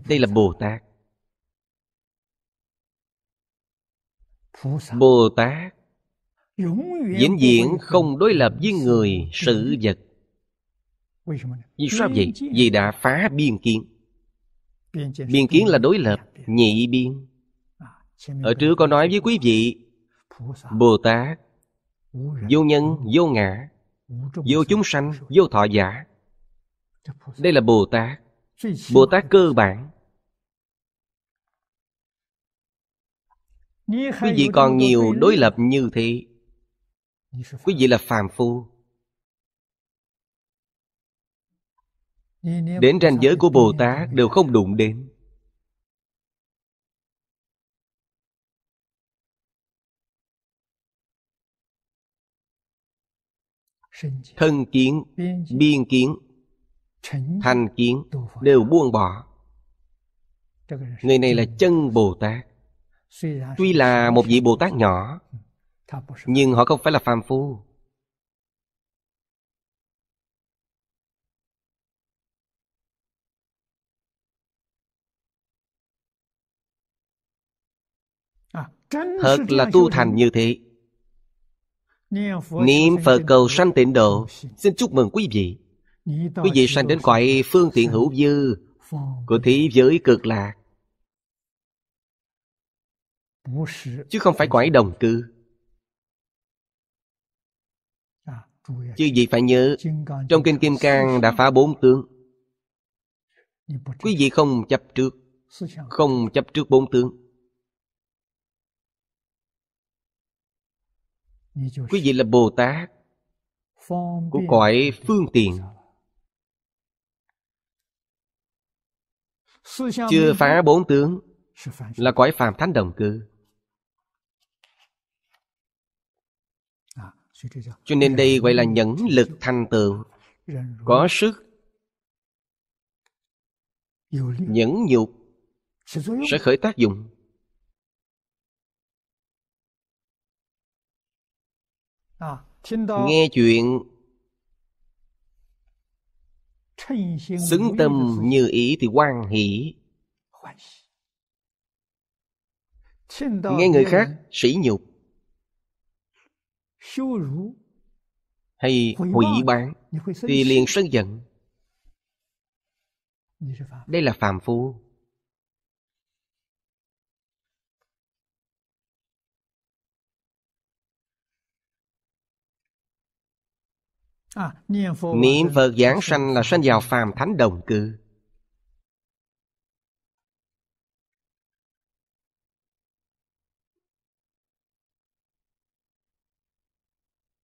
Speaker 2: Đây là Bồ Tát. Bồ Tát vĩnh viễn không đối lập với người sự vật vì sao vậy? Vì đã phá biên kiến Biên kiến là đối lập Nhị à, biên Ở trước có nói với quý vị Bồ Tát Vô nhân, vô ngã Vô chúng sanh, vô thọ giả Đây là Bồ Tát Bồ Tát cơ bản
Speaker 3: Quý vị còn
Speaker 2: nhiều đối lập như thế Quý vị là phàm phu
Speaker 4: Đến ranh giới của Bồ Tát
Speaker 2: đều không đụng đến Thân kiến, biên kiến, thành kiến đều buông bỏ Người này là chân Bồ Tát Tuy là một vị Bồ Tát nhỏ Nhưng họ không phải là phàm phu
Speaker 3: Thật là tu
Speaker 2: thành như thế Niệm Phật cầu sanh tịnh độ Xin chúc mừng quý vị Quý vị sanh đến cõi phương tiện hữu dư Của thế giới cực lạc Chứ không phải cõi đồng cư Chứ gì phải nhớ Trong kinh Kim Cang đã phá bốn tướng Quý vị không chấp trước Không chấp trước bốn tướng quý vị là bồ tát của cõi phương tiện chưa phá bốn tướng là cõi phàm thánh đồng cư
Speaker 3: à, cho nên đây gọi là
Speaker 2: nhẫn lực thành tựu có sức nhẫn nhục
Speaker 4: sẽ khởi tác dụng
Speaker 3: nghe chuyện xứng tâm
Speaker 2: như ý thì quan hỷ nghe người khác sỉ nhục hay hủy bán thì liền sân giận đây là phàm phu
Speaker 3: À, niệm
Speaker 2: Phật giảng sanh là sanh vào phàm thánh đồng cư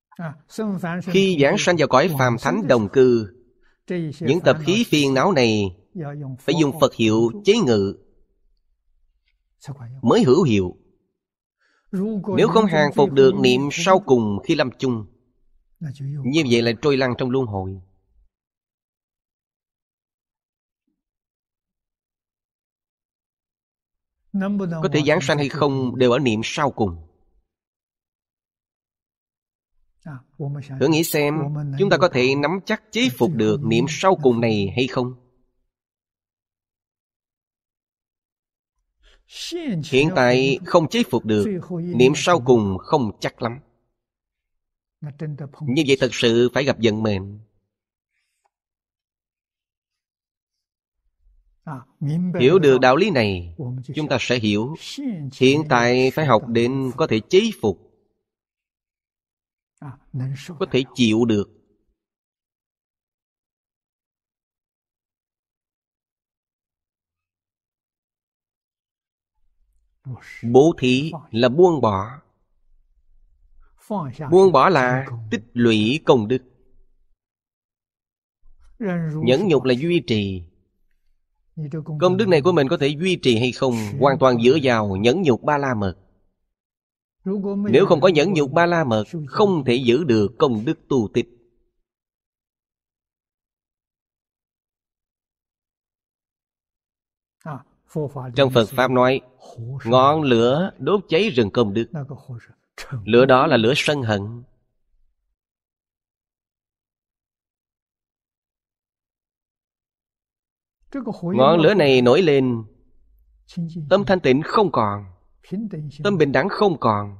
Speaker 3: à, Khi giảng sanh vào cõi phàm thánh đồng cư Những tập
Speaker 2: khí phiền não này Phải dùng Phật hiệu chế ngự Mới hữu hiệu
Speaker 3: Nếu không hàng phục được niệm
Speaker 2: sau cùng khi lâm chung như vậy là trôi lăn trong luân hồi
Speaker 3: Có thể giảng sanh hay
Speaker 2: không đều ở niệm sau cùng
Speaker 3: à, Thử nghĩ xem
Speaker 2: Chúng ta có thể nắm chắc chế phục được niệm sau cùng này hay không Hiện tại không chế phục được Niệm sau cùng không chắc lắm như vậy thật sự phải gặp giận mềm
Speaker 3: à, hiểu được đạo
Speaker 2: lý này chúng ta sẽ hiểu hiện tại phải học đến có thể chế phục à, có thể chịu được bố thí là buông bỏ buông bỏ là tích lũy công đức nhẫn nhục là duy trì công đức này của mình có thể duy trì hay không hoàn toàn dựa vào nhẫn nhục ba la mật nếu không có nhẫn nhục ba la mật không thể giữ được công đức tu tịch
Speaker 3: à, trong phật pháp
Speaker 2: nói ngọn lửa đốt cháy rừng công đức Lửa đó là lửa sân hận.
Speaker 3: Ngọn lửa này
Speaker 2: nổi lên, tâm thanh tịnh không còn, tâm bình đẳng không còn,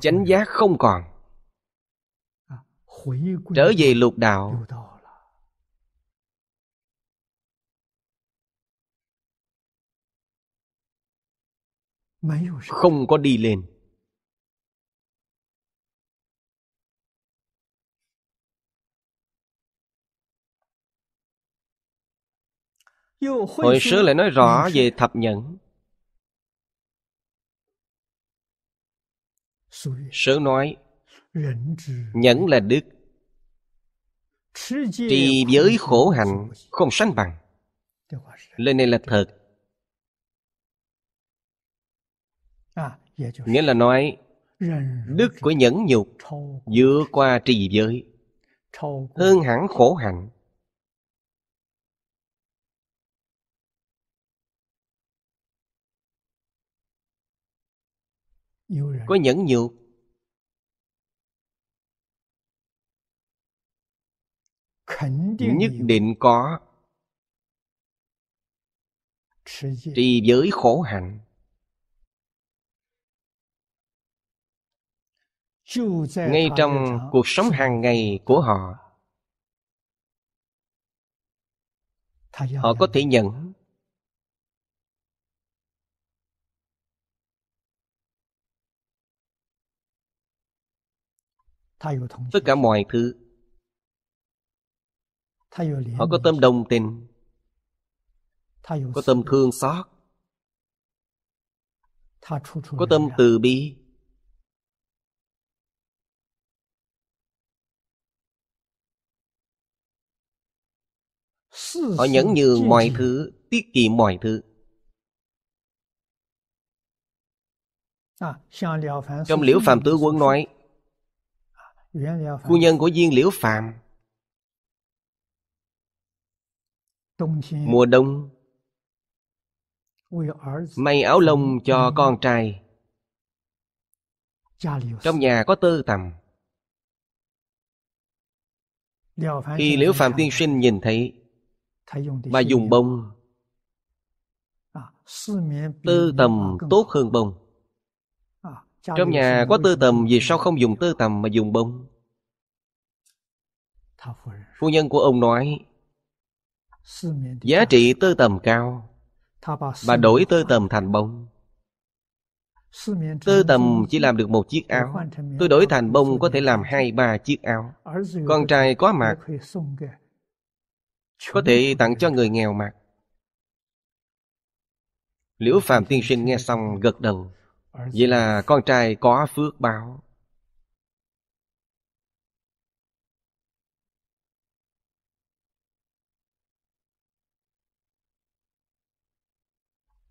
Speaker 2: chánh giác không còn. À, Trở về lục đạo không có đi lên hồi xưa lại nói rõ về thập nhẫn. Sứ nói, nhẫn là đức.
Speaker 3: Trì giới
Speaker 2: khổ hạnh không sánh bằng. Lời này là thật. À, Nghĩa là nói Đức của nhẫn nhục vượt qua trì giới Hơn hẳn khổ hạnh Có nhẫn nhục Nhất định có Trì giới khổ hạnh ngay trong cuộc sống hàng ngày của họ họ có thể nhận tất cả mọi thứ họ có tâm đồng tình có tâm thương xót có tâm từ bi
Speaker 3: Họ nhẫn nhường mọi
Speaker 2: thứ Tiết kiệm mọi thứ Trong Liễu Phạm Tứ Quân nói Phu nhân của viên Liễu Phạm Mùa đông
Speaker 3: May áo lông
Speaker 2: cho con trai Trong nhà có tơ tầm
Speaker 3: Khi Liễu Phạm Tiên
Speaker 2: Sinh nhìn thấy mà dùng bông
Speaker 3: à, tư
Speaker 2: tầm tốt hơn bông
Speaker 3: à, trong nhà
Speaker 2: có tư tầm vì sao không dùng tư tầm mà dùng bông phu nhân của ông nói giá trị tư tầm cao bà đổi tư tầm thành bông Tư tầm chỉ làm được một chiếc áo Tôi đổi thành bông có thể làm hai ba chiếc áo Con trai có mặt có thể tặng cho người nghèo mà liễu phạm tiên sinh nghe xong gật đầu vậy là con trai có phước báo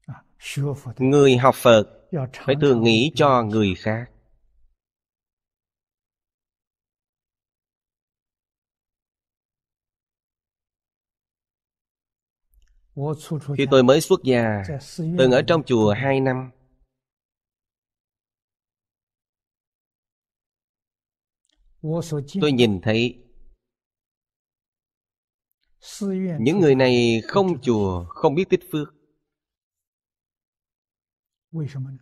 Speaker 3: à, người
Speaker 2: học phật phải thường nghĩ cho người khác Khi tôi mới xuất gia Từng ở trong chùa hai năm Tôi nhìn thấy Những người này không chùa Không biết tích phước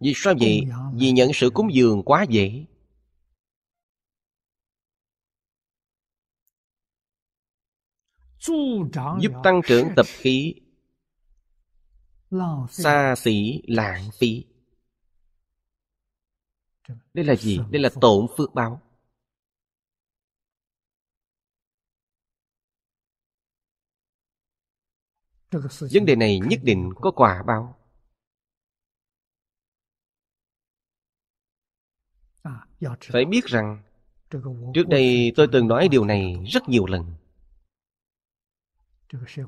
Speaker 2: Vì sao vậy? Vì nhận sự cúng dường quá dễ
Speaker 3: Giúp tăng trưởng tập khí xa
Speaker 2: xỉ lãng phí đây là gì đây là tổn phước báo vấn đề này nhất định có quả báo à, phải biết rằng trước đây tôi từng nói điều này rất nhiều lần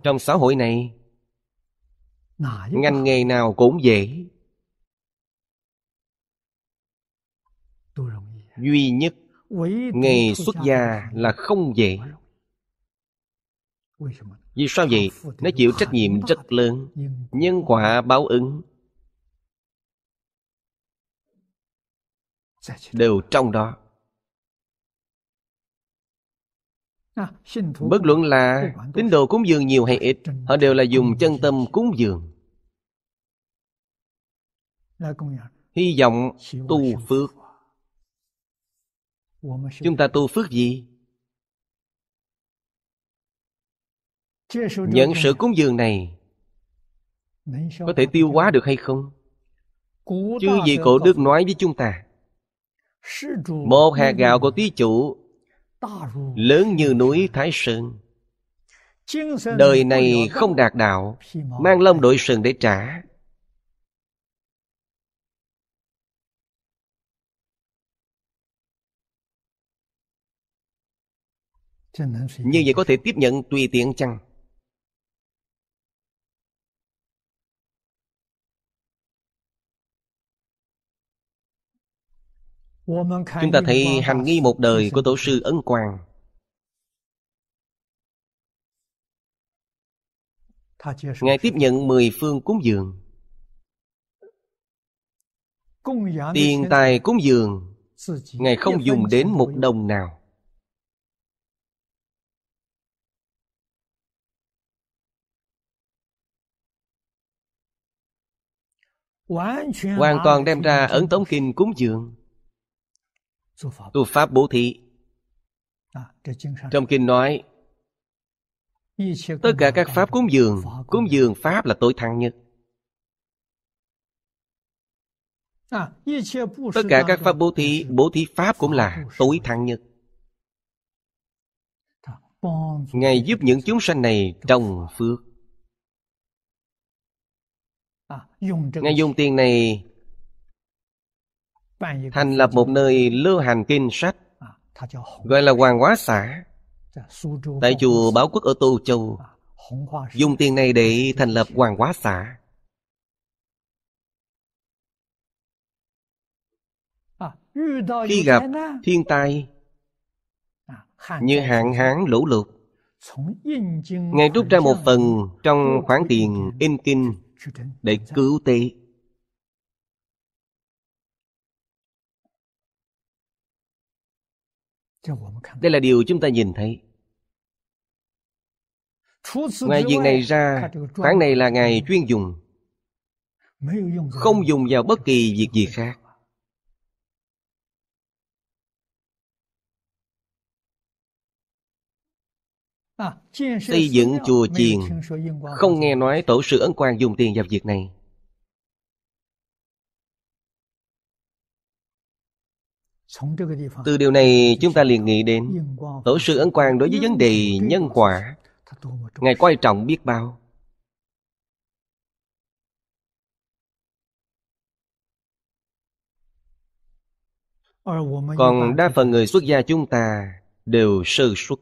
Speaker 2: trong xã hội này ngành nghề nào cũng dễ duy nhất
Speaker 3: nghề xuất
Speaker 2: gia là không dễ vì sao vậy nó chịu trách nhiệm rất lớn nhân quả báo ứng đều trong đó
Speaker 3: À, Bất luận
Speaker 2: là tín đồ cúng dường nhiều hay ít, họ đều là dùng chân tâm cúng dường. Hy vọng tu phước. Chúng ta tu phước gì? Nhận sự cúng dường này có thể tiêu hóa được hay không?
Speaker 3: Chứ gì cổ đức
Speaker 2: nói với chúng ta Một hạt gạo của tí chủ lớn như núi thái sơn
Speaker 3: đời này không
Speaker 2: đạt đạo mang lông đội sừng để trả như vậy có thể tiếp nhận tùy tiện chăng
Speaker 3: Chúng ta thấy hành nghi một đời
Speaker 2: của Tổ sư Ấn Quang Ngài tiếp nhận mười phương cúng dường Tiền tài cúng dường Ngài không dùng đến một đồng nào
Speaker 3: Hoàn toàn đem ra ấn
Speaker 2: tống kinh cúng dường tu pháp bố thí à, trong kinh nói tất cả các pháp cúng dường cúng dường pháp là tối thăng nhất
Speaker 3: à, tất cả các
Speaker 2: pháp bố thí bố thí pháp cũng là tối thăng nhất ngài giúp những chúng sanh này trồng phước
Speaker 3: à, ngài dùng
Speaker 2: tiền này thành lập một nơi lưu hành kinh sách à, gọi là hoàng hóa xã
Speaker 3: dạ, tại
Speaker 2: chùa bảo quốc ở tô châu à, dùng tiền này để dạ, thành lập hoàng hóa xã
Speaker 3: à, khi gặp
Speaker 2: thiên tai như hạn hán lũ lụt ngài rút ra một phần trong khoản tiền in kinh để cứu tế Đây là điều chúng ta nhìn thấy.
Speaker 3: Ngoài việc này ra, khoản này
Speaker 2: là Ngài chuyên dùng. Không dùng vào bất kỳ việc gì khác.
Speaker 3: Xây dựng chùa chiền Không
Speaker 2: nghe nói tổ sư Ấn Quang dùng tiền vào việc này từ điều này chúng ta liền nghĩ đến tổ sư ấn quang đối với vấn đề nhân quả ngài quan trọng biết bao
Speaker 3: còn đa phần người
Speaker 2: xuất gia chúng ta đều sơ xuất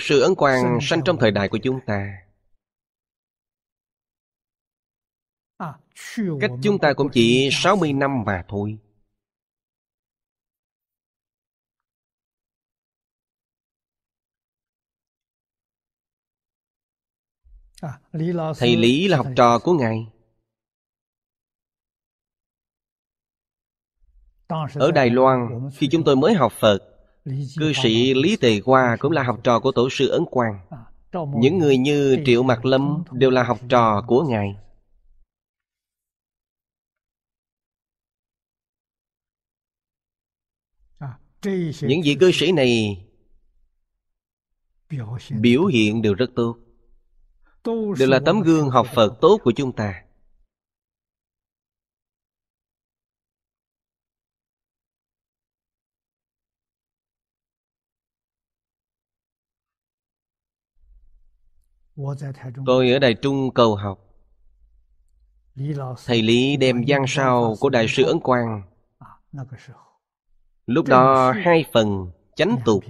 Speaker 2: sự ấn quang sanh trong thời đại của chúng ta
Speaker 3: à, Cách chúng ta cũng chỉ
Speaker 2: 60 năm mà thôi
Speaker 3: à, Thầy Lý là học
Speaker 2: trò của Ngài Ở Đài Loan, khi chúng tôi mới học Phật Cư sĩ Lý Tề Hoa cũng là học trò của tổ sư Ấn Quang. À, Những người như Triệu Mạc Lâm đều là học trò của Ngài. À, Những vị cư sĩ này biểu hiện đều rất tốt. Đều là tấm gương học Phật tốt của chúng ta. Tôi ở Đài Trung cầu học Thầy Lý đem gian sau của Đại sư Ấn Quang Lúc đó hai phần chánh tục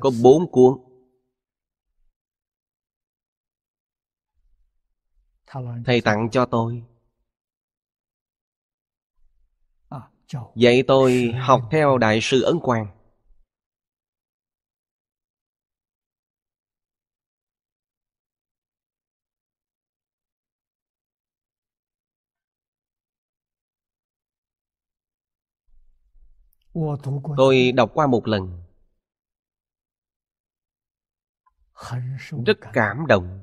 Speaker 2: Có bốn cuốn Thầy tặng cho tôi à, Dạy tôi học theo Đại sư Ấn Quang Tôi đọc qua một lần Rất cảm động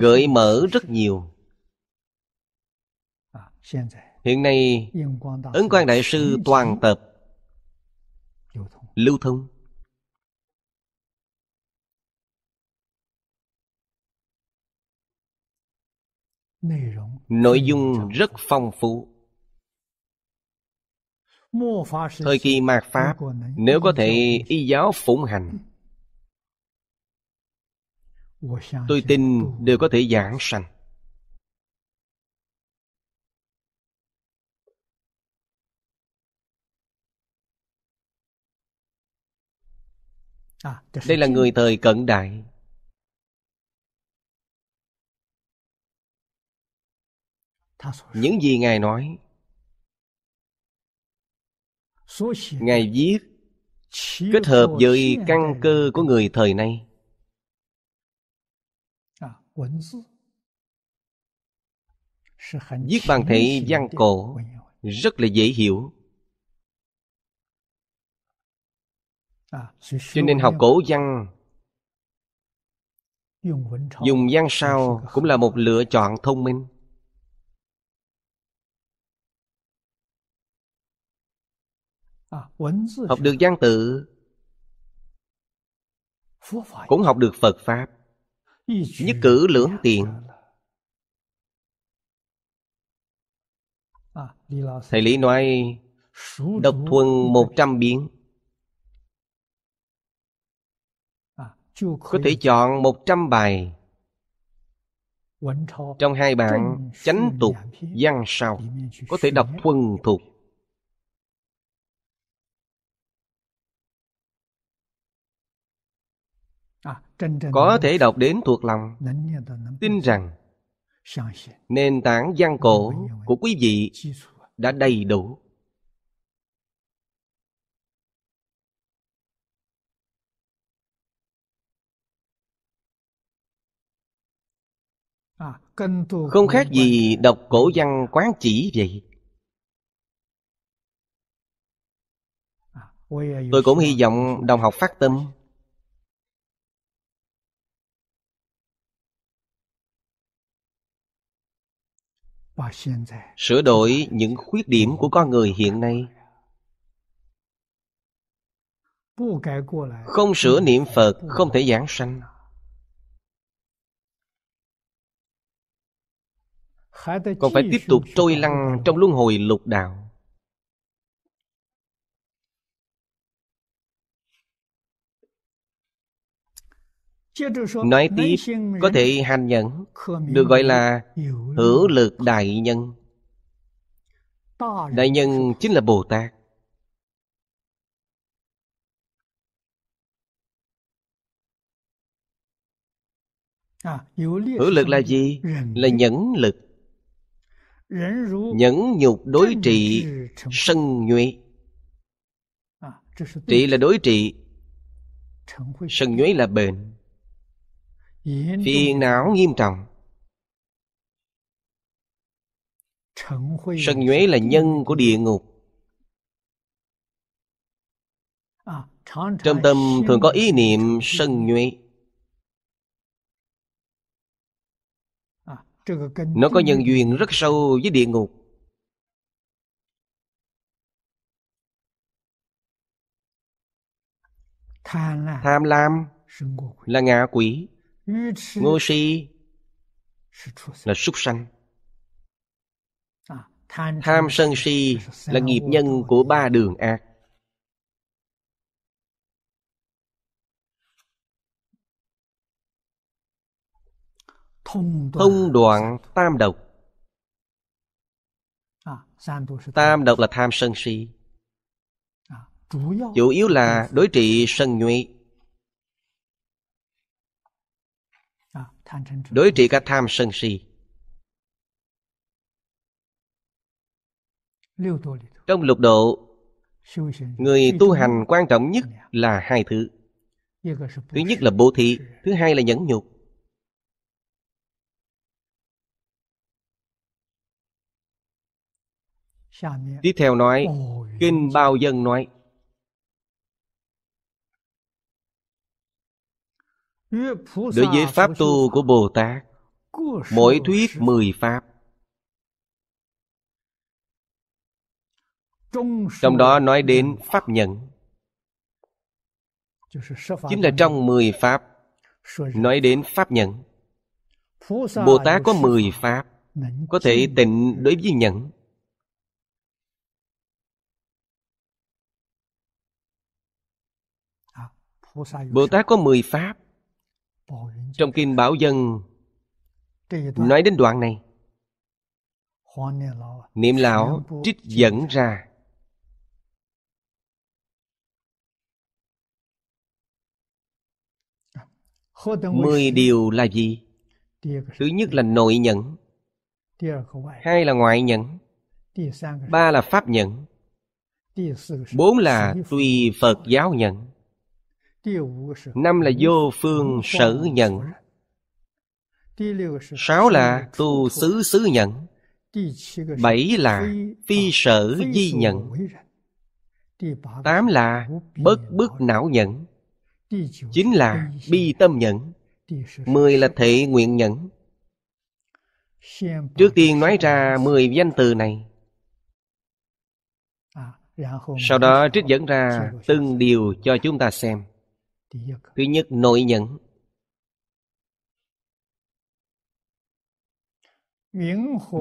Speaker 2: Gợi mở rất nhiều à, Hiện nay ứng Quang Đại Sư toàn tập Lưu thông Nội dung rất phong phú Thời kỳ mạt Pháp Nếu có thể y giáo phụng hành Tôi tin đều có thể giảng sanh
Speaker 4: à, Đây là người
Speaker 2: thời cận đại Những gì Ngài nói ngài viết kết hợp với căn cơ của người thời nay
Speaker 3: à, viết bằng thể văn cổ
Speaker 2: rất là dễ hiểu
Speaker 3: à, cho nên học
Speaker 2: cổ văn dùng văn sao cũng là một lựa chọn thông minh học được văn tự cũng học được phật pháp nhất cử lưỡng tiện thầy lý nói độc thuần một trăm biến có thể chọn một trăm bài trong hai bản chánh tục văn sau có thể đọc thuần thuộc.
Speaker 3: À, có thể
Speaker 2: đọc đến thuộc lòng tin rằng nền tảng văn cổ của quý vị đã đầy đủ
Speaker 3: à, không khác gì
Speaker 2: đọc cổ văn quán chỉ vậy
Speaker 3: à, tôi cũng hy
Speaker 2: vọng đồng học phát tâm sửa đổi những khuyết điểm của con người hiện nay
Speaker 3: không sửa niệm
Speaker 2: phật không thể giảng sanh
Speaker 3: còn phải tiếp tục
Speaker 2: trôi lăn trong luân hồi lục đạo
Speaker 3: Nói tiếp, có thể
Speaker 2: hành nhẫn, được gọi là hữu lực đại nhân. Đại nhân chính là Bồ Tát.
Speaker 3: À, hữu lực là gì?
Speaker 2: Là nhẫn lực.
Speaker 3: Nhẫn nhục đối trị
Speaker 2: sân nhuệ.
Speaker 3: À, trị là
Speaker 2: đối trị, sân nhuế là bệnh phiền não nghiêm trọng sân nhuế là nhân của địa ngục
Speaker 3: à, trong tâm thường có
Speaker 2: ý niệm sân nhuế
Speaker 3: à, nó có nhân
Speaker 2: duyên rất sâu với địa ngục tham lam là ngạ quỷ Ngô si là súc sanh. Tham sân si là nghiệp nhân của ba đường ác.
Speaker 3: Thông
Speaker 2: đoạn tam độc Tam độc là tham sân si Chủ yếu là đối trị sân nhuy đối trị các tham sân si trong lục độ người tu hành quan trọng nhất là hai thứ thứ nhất là bố thí thứ hai là nhẫn nhục
Speaker 3: tiếp theo nói
Speaker 2: kinh bao dân nói Đối với Pháp tu của Bồ Tát Mỗi thuyết mười Pháp Trong đó nói đến Pháp nhận Chính là trong mười Pháp Nói đến Pháp nhận
Speaker 3: Bồ Tát có mười
Speaker 2: Pháp Có thể tịnh đối với nhận Bồ Tát có mười Pháp trong kinh Bảo Dân Nói đến đoạn này
Speaker 3: Niệm lão trích dẫn ra Mười điều
Speaker 2: là gì? Thứ nhất là nội nhẫn Hai là ngoại nhẫn Ba là pháp nhẫn Bốn là tùy Phật giáo nhẫn
Speaker 3: Năm là vô phương sở nhận Sáu là
Speaker 2: tu xứ xứ nhận
Speaker 3: Bảy là phi
Speaker 2: sở di nhận Tám là bất bức não nhận Chín là bi tâm nhận Mười là thệ nguyện nhận Trước tiên nói ra mười danh từ này
Speaker 3: à, Sau đó trích
Speaker 2: dẫn ra từng điều cho chúng ta xem Thứ nhất nội nhẫn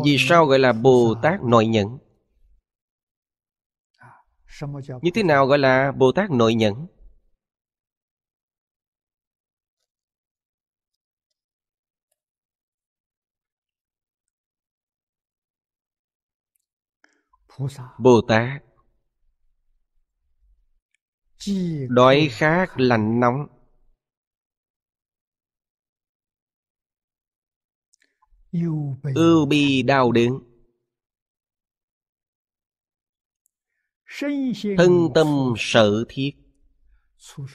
Speaker 2: Vì sao gọi là Bồ dạ. Tát nội nhẫn?
Speaker 3: À, Như
Speaker 2: thế nào gọi là Bồ Tát nội nhẫn? Bồ Tát đói khát lạnh nóng ưu bi đau đớn thân tâm sợ thiết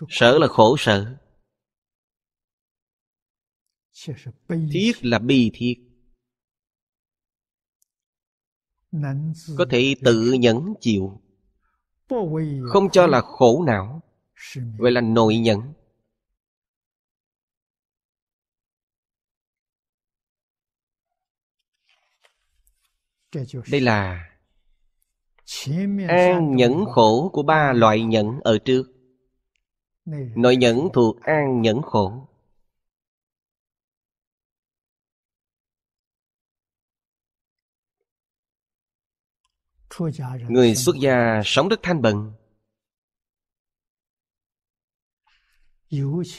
Speaker 2: sợ là khổ sở thiết là bi thiết có thể tự nhẫn chịu không cho là khổ não vậy là nội nhẫn đây là
Speaker 3: an nhẫn
Speaker 2: khổ của ba loại nhẫn ở trước nội nhẫn thuộc an nhẫn khổ Người xuất gia sống rất thanh bần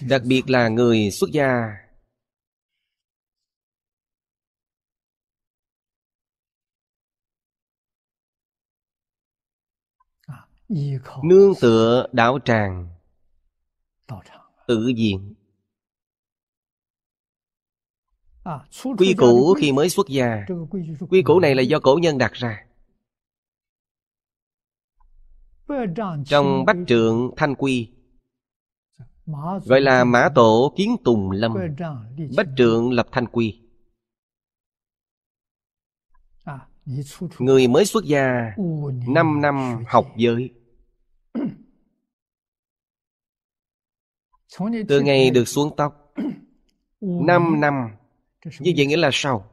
Speaker 2: Đặc biệt là người xuất gia à, Nương tựa đạo tràng à. Tự diện
Speaker 3: à, Quy củ khi mới xuất gia
Speaker 2: Quy củ này là do cổ nhân đặt ra trong Bắc Trượng Thanh Quy
Speaker 3: Gọi là Mã
Speaker 2: Tổ Kiến Tùng Lâm Bách Trượng Lập Thanh Quy Người mới xuất gia năm năm học giới Từ ngày được xuống tóc
Speaker 3: năm
Speaker 2: năm Như vậy nghĩa là sao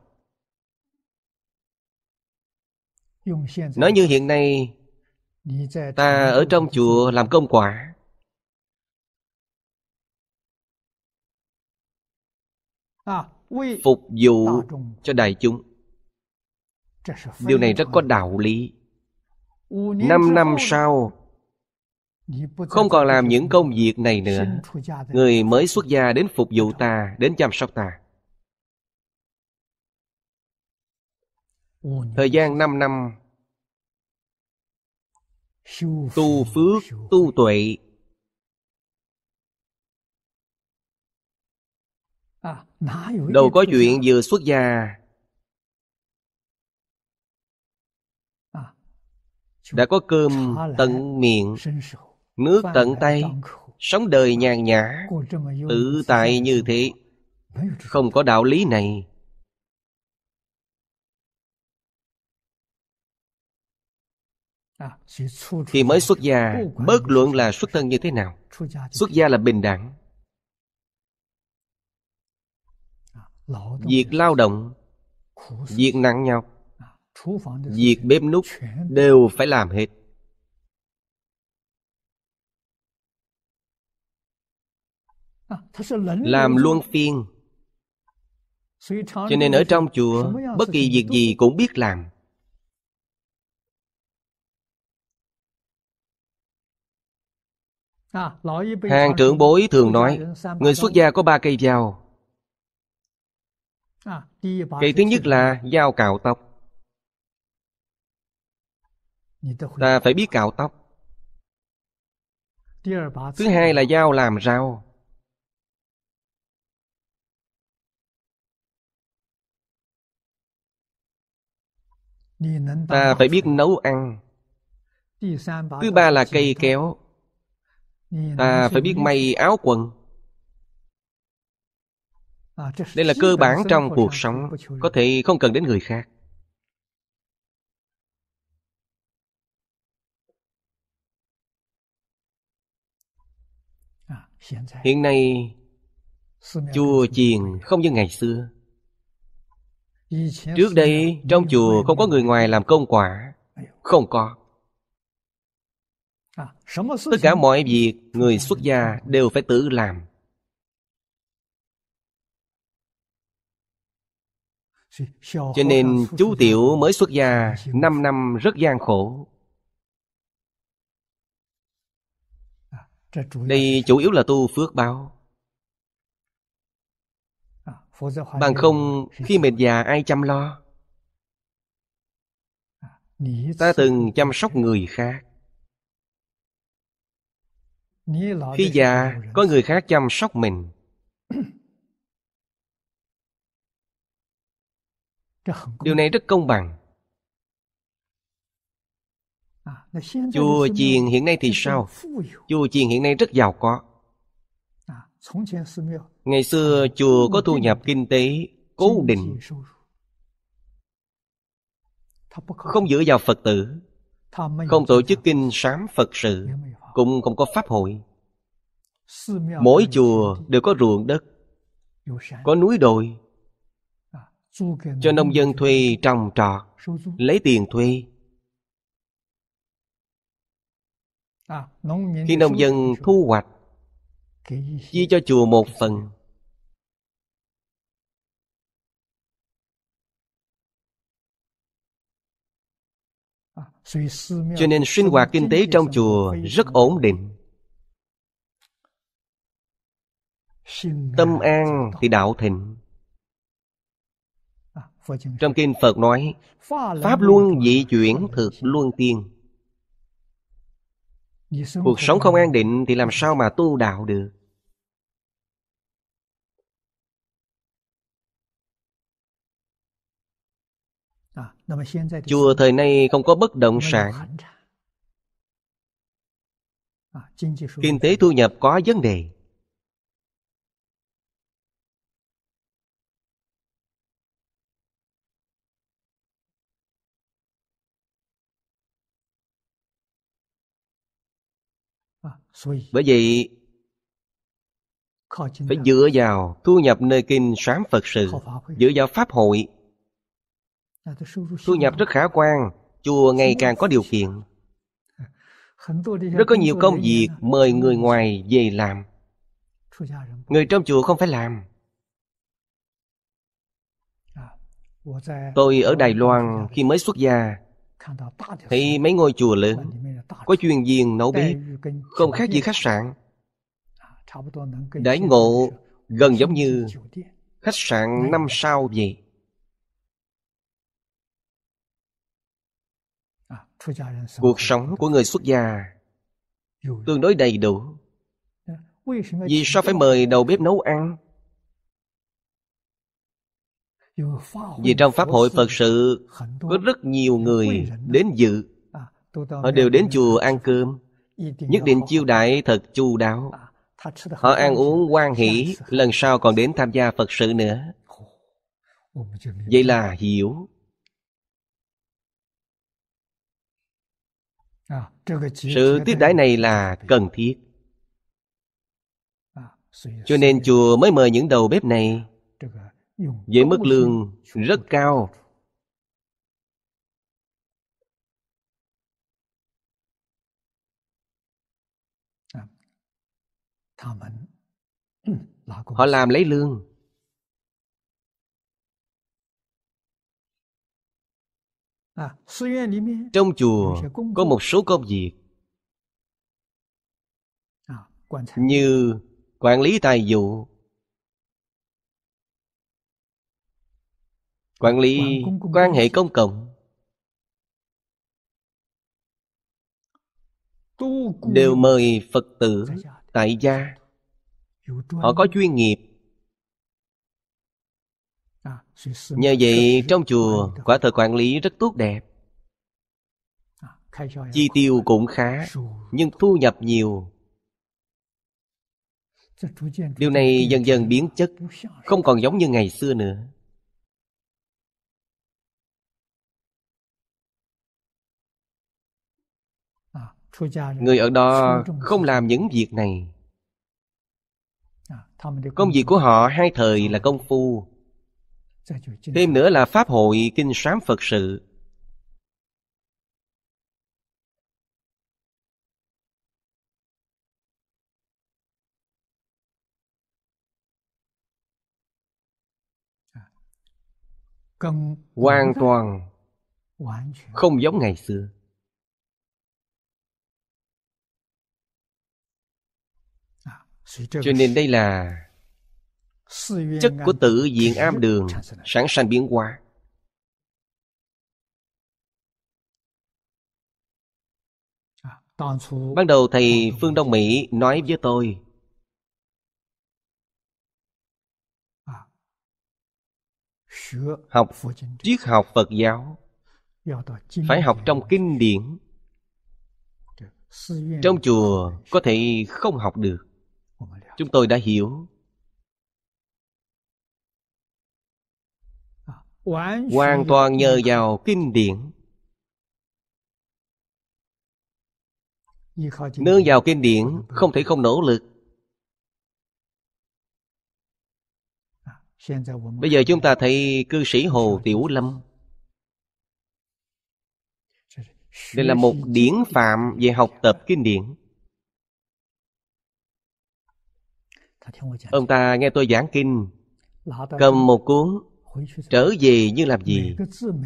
Speaker 2: Nói như hiện nay ta ở trong chùa làm công quả
Speaker 3: à, phục
Speaker 2: vụ cho đại chúng điều này rất có đạo lý
Speaker 3: năm năm sau
Speaker 2: không còn làm những công việc này nữa người mới xuất gia đến phục vụ ta đến chăm sóc ta thời gian năm năm tu phước tu tuệ
Speaker 3: à, đâu có chuyện
Speaker 2: vừa xuất gia à, đã có cơm tận miệng nước tận tay sống đời nhàn nhã tự tại như thế không có đạo lý này
Speaker 3: thì mới xuất gia
Speaker 2: bất luận là xuất thân như thế nào xuất gia là bình đẳng việc lao động việc nặng nhọc việc bếp nút đều phải làm hết làm luân phiên
Speaker 3: cho nên ở trong chùa bất kỳ việc
Speaker 2: gì cũng biết làm
Speaker 3: À, Hàng trưởng bối thường dạ, nói dạ, Người xuất
Speaker 2: gia có ba cây dao
Speaker 3: à, Cây thứ nhất
Speaker 2: là dao cạo tóc Ta phải biết cạo tóc
Speaker 3: Thứ hai là dao làm
Speaker 2: rau Ta phải biết nấu ăn Thứ ba là cây kéo
Speaker 3: ta à, phải biết may áo quần à, đây là cơ bản trong cuộc sống
Speaker 2: có thể không cần đến người khác à, hiện nay chùa chiền không như ngày xưa
Speaker 3: trước đây
Speaker 2: trong chùa không có người ngoài làm công quả không có À, Tất cả mọi việc người xuất gia đều phải tự làm.
Speaker 3: Cho nên chú
Speaker 2: Tiểu mới xuất gia năm năm rất gian khổ. À, Đây chủ yếu là tu phước báo.
Speaker 3: À, Bằng không
Speaker 2: khi mệt già ai chăm lo Ta từng chăm sóc người khác khi già, có người khác chăm sóc mình. Điều này rất công bằng.
Speaker 3: Chùa chiền
Speaker 2: hiện nay thì sao? Chùa chiền hiện nay rất giàu có. Ngày xưa chùa có thu nhập kinh tế cố định. Không dựa vào Phật tử. Không tổ chức kinh sám Phật sự Cũng không có pháp hội Mỗi chùa đều có ruộng đất Có núi đồi Cho nông dân thuê trồng trọt Lấy tiền thuê
Speaker 3: Khi nông dân
Speaker 2: thu hoạch Chia cho chùa một phần cho nên sinh hoạt kinh tế trong chùa rất ổn định tâm an thì đạo thịnh trong kinh phật nói
Speaker 3: pháp luân dị
Speaker 2: chuyển thực luân tiên cuộc sống không an định thì làm sao mà tu đạo được Chùa thời nay không có bất động sản Kinh tế thu nhập có vấn đề Bởi vậy Phải dựa vào thu nhập nơi kinh sám Phật sự Dựa vào Pháp hội Thu nhập rất khả quan, chùa ngày càng có điều kiện.
Speaker 3: Rất có nhiều công việc
Speaker 2: mời người ngoài về làm. Người trong chùa không phải làm. Tôi ở Đài Loan khi mới xuất gia thì mấy ngôi chùa lớn Có chuyên viên nấu bếp Không khác gì khách sạn Đãi ngộ gần giống như Khách sạn năm sao vậy cuộc sống của người xuất gia tương đối đầy đủ
Speaker 3: dạ, vì
Speaker 2: sao phải mời đầu bếp nấu ăn
Speaker 3: vì trong pháp hội phật sự có
Speaker 2: rất nhiều người đến dự à, họ đều đến chùa ăn cơm nhất định chiêu đại thật chu đáo
Speaker 3: à, họ ăn uống quan hỷ
Speaker 2: lần sau còn đến tham gia phật sự nữa vậy là hiểu
Speaker 3: À, sự tiếp đãi
Speaker 2: này là cần thiết à, cho nên chùa mới mời những đầu bếp này
Speaker 3: à, với mức lương
Speaker 2: rất cao
Speaker 4: ừ, họ làm lấy lương
Speaker 3: À, Trong chùa có một
Speaker 2: số công việc à, như quản lý tài vụ, quản lý quan hệ công cộng đều mời phật tử dạ, dạ. tại gia dạ, họ có chuyên nghiệp
Speaker 3: À, Nhờ vậy
Speaker 2: trong chùa quả thật quản lý rất tốt đẹp
Speaker 3: à, Chi tiêu
Speaker 2: cũng khá Nhưng thu nhập nhiều
Speaker 3: Điều này dần
Speaker 2: dần biến chất Không còn giống như ngày xưa nữa
Speaker 3: à, Người ở đó không
Speaker 2: làm những việc này Công việc của họ hai thời là công phu Thêm nữa là Pháp hội Kinh Sám Phật sự
Speaker 3: Hoàn toàn
Speaker 2: không giống ngày xưa à, cho nên đây là chất của tự diện am đường sản sanh biến hóa à, ban đầu thầy phương đông mỹ nói với tôi à, học triết học phật giáo phải học trong kinh điển trong chùa có thể không học được chúng tôi đã hiểu
Speaker 3: hoàn toàn nhờ
Speaker 2: vào kinh điển nương vào kinh điển không thể không nỗ lực bây giờ chúng ta thấy cư sĩ hồ tiểu lâm đây là một điển phạm về học tập kinh điển ông ta nghe tôi giảng kinh cầm một cuốn trở về như làm gì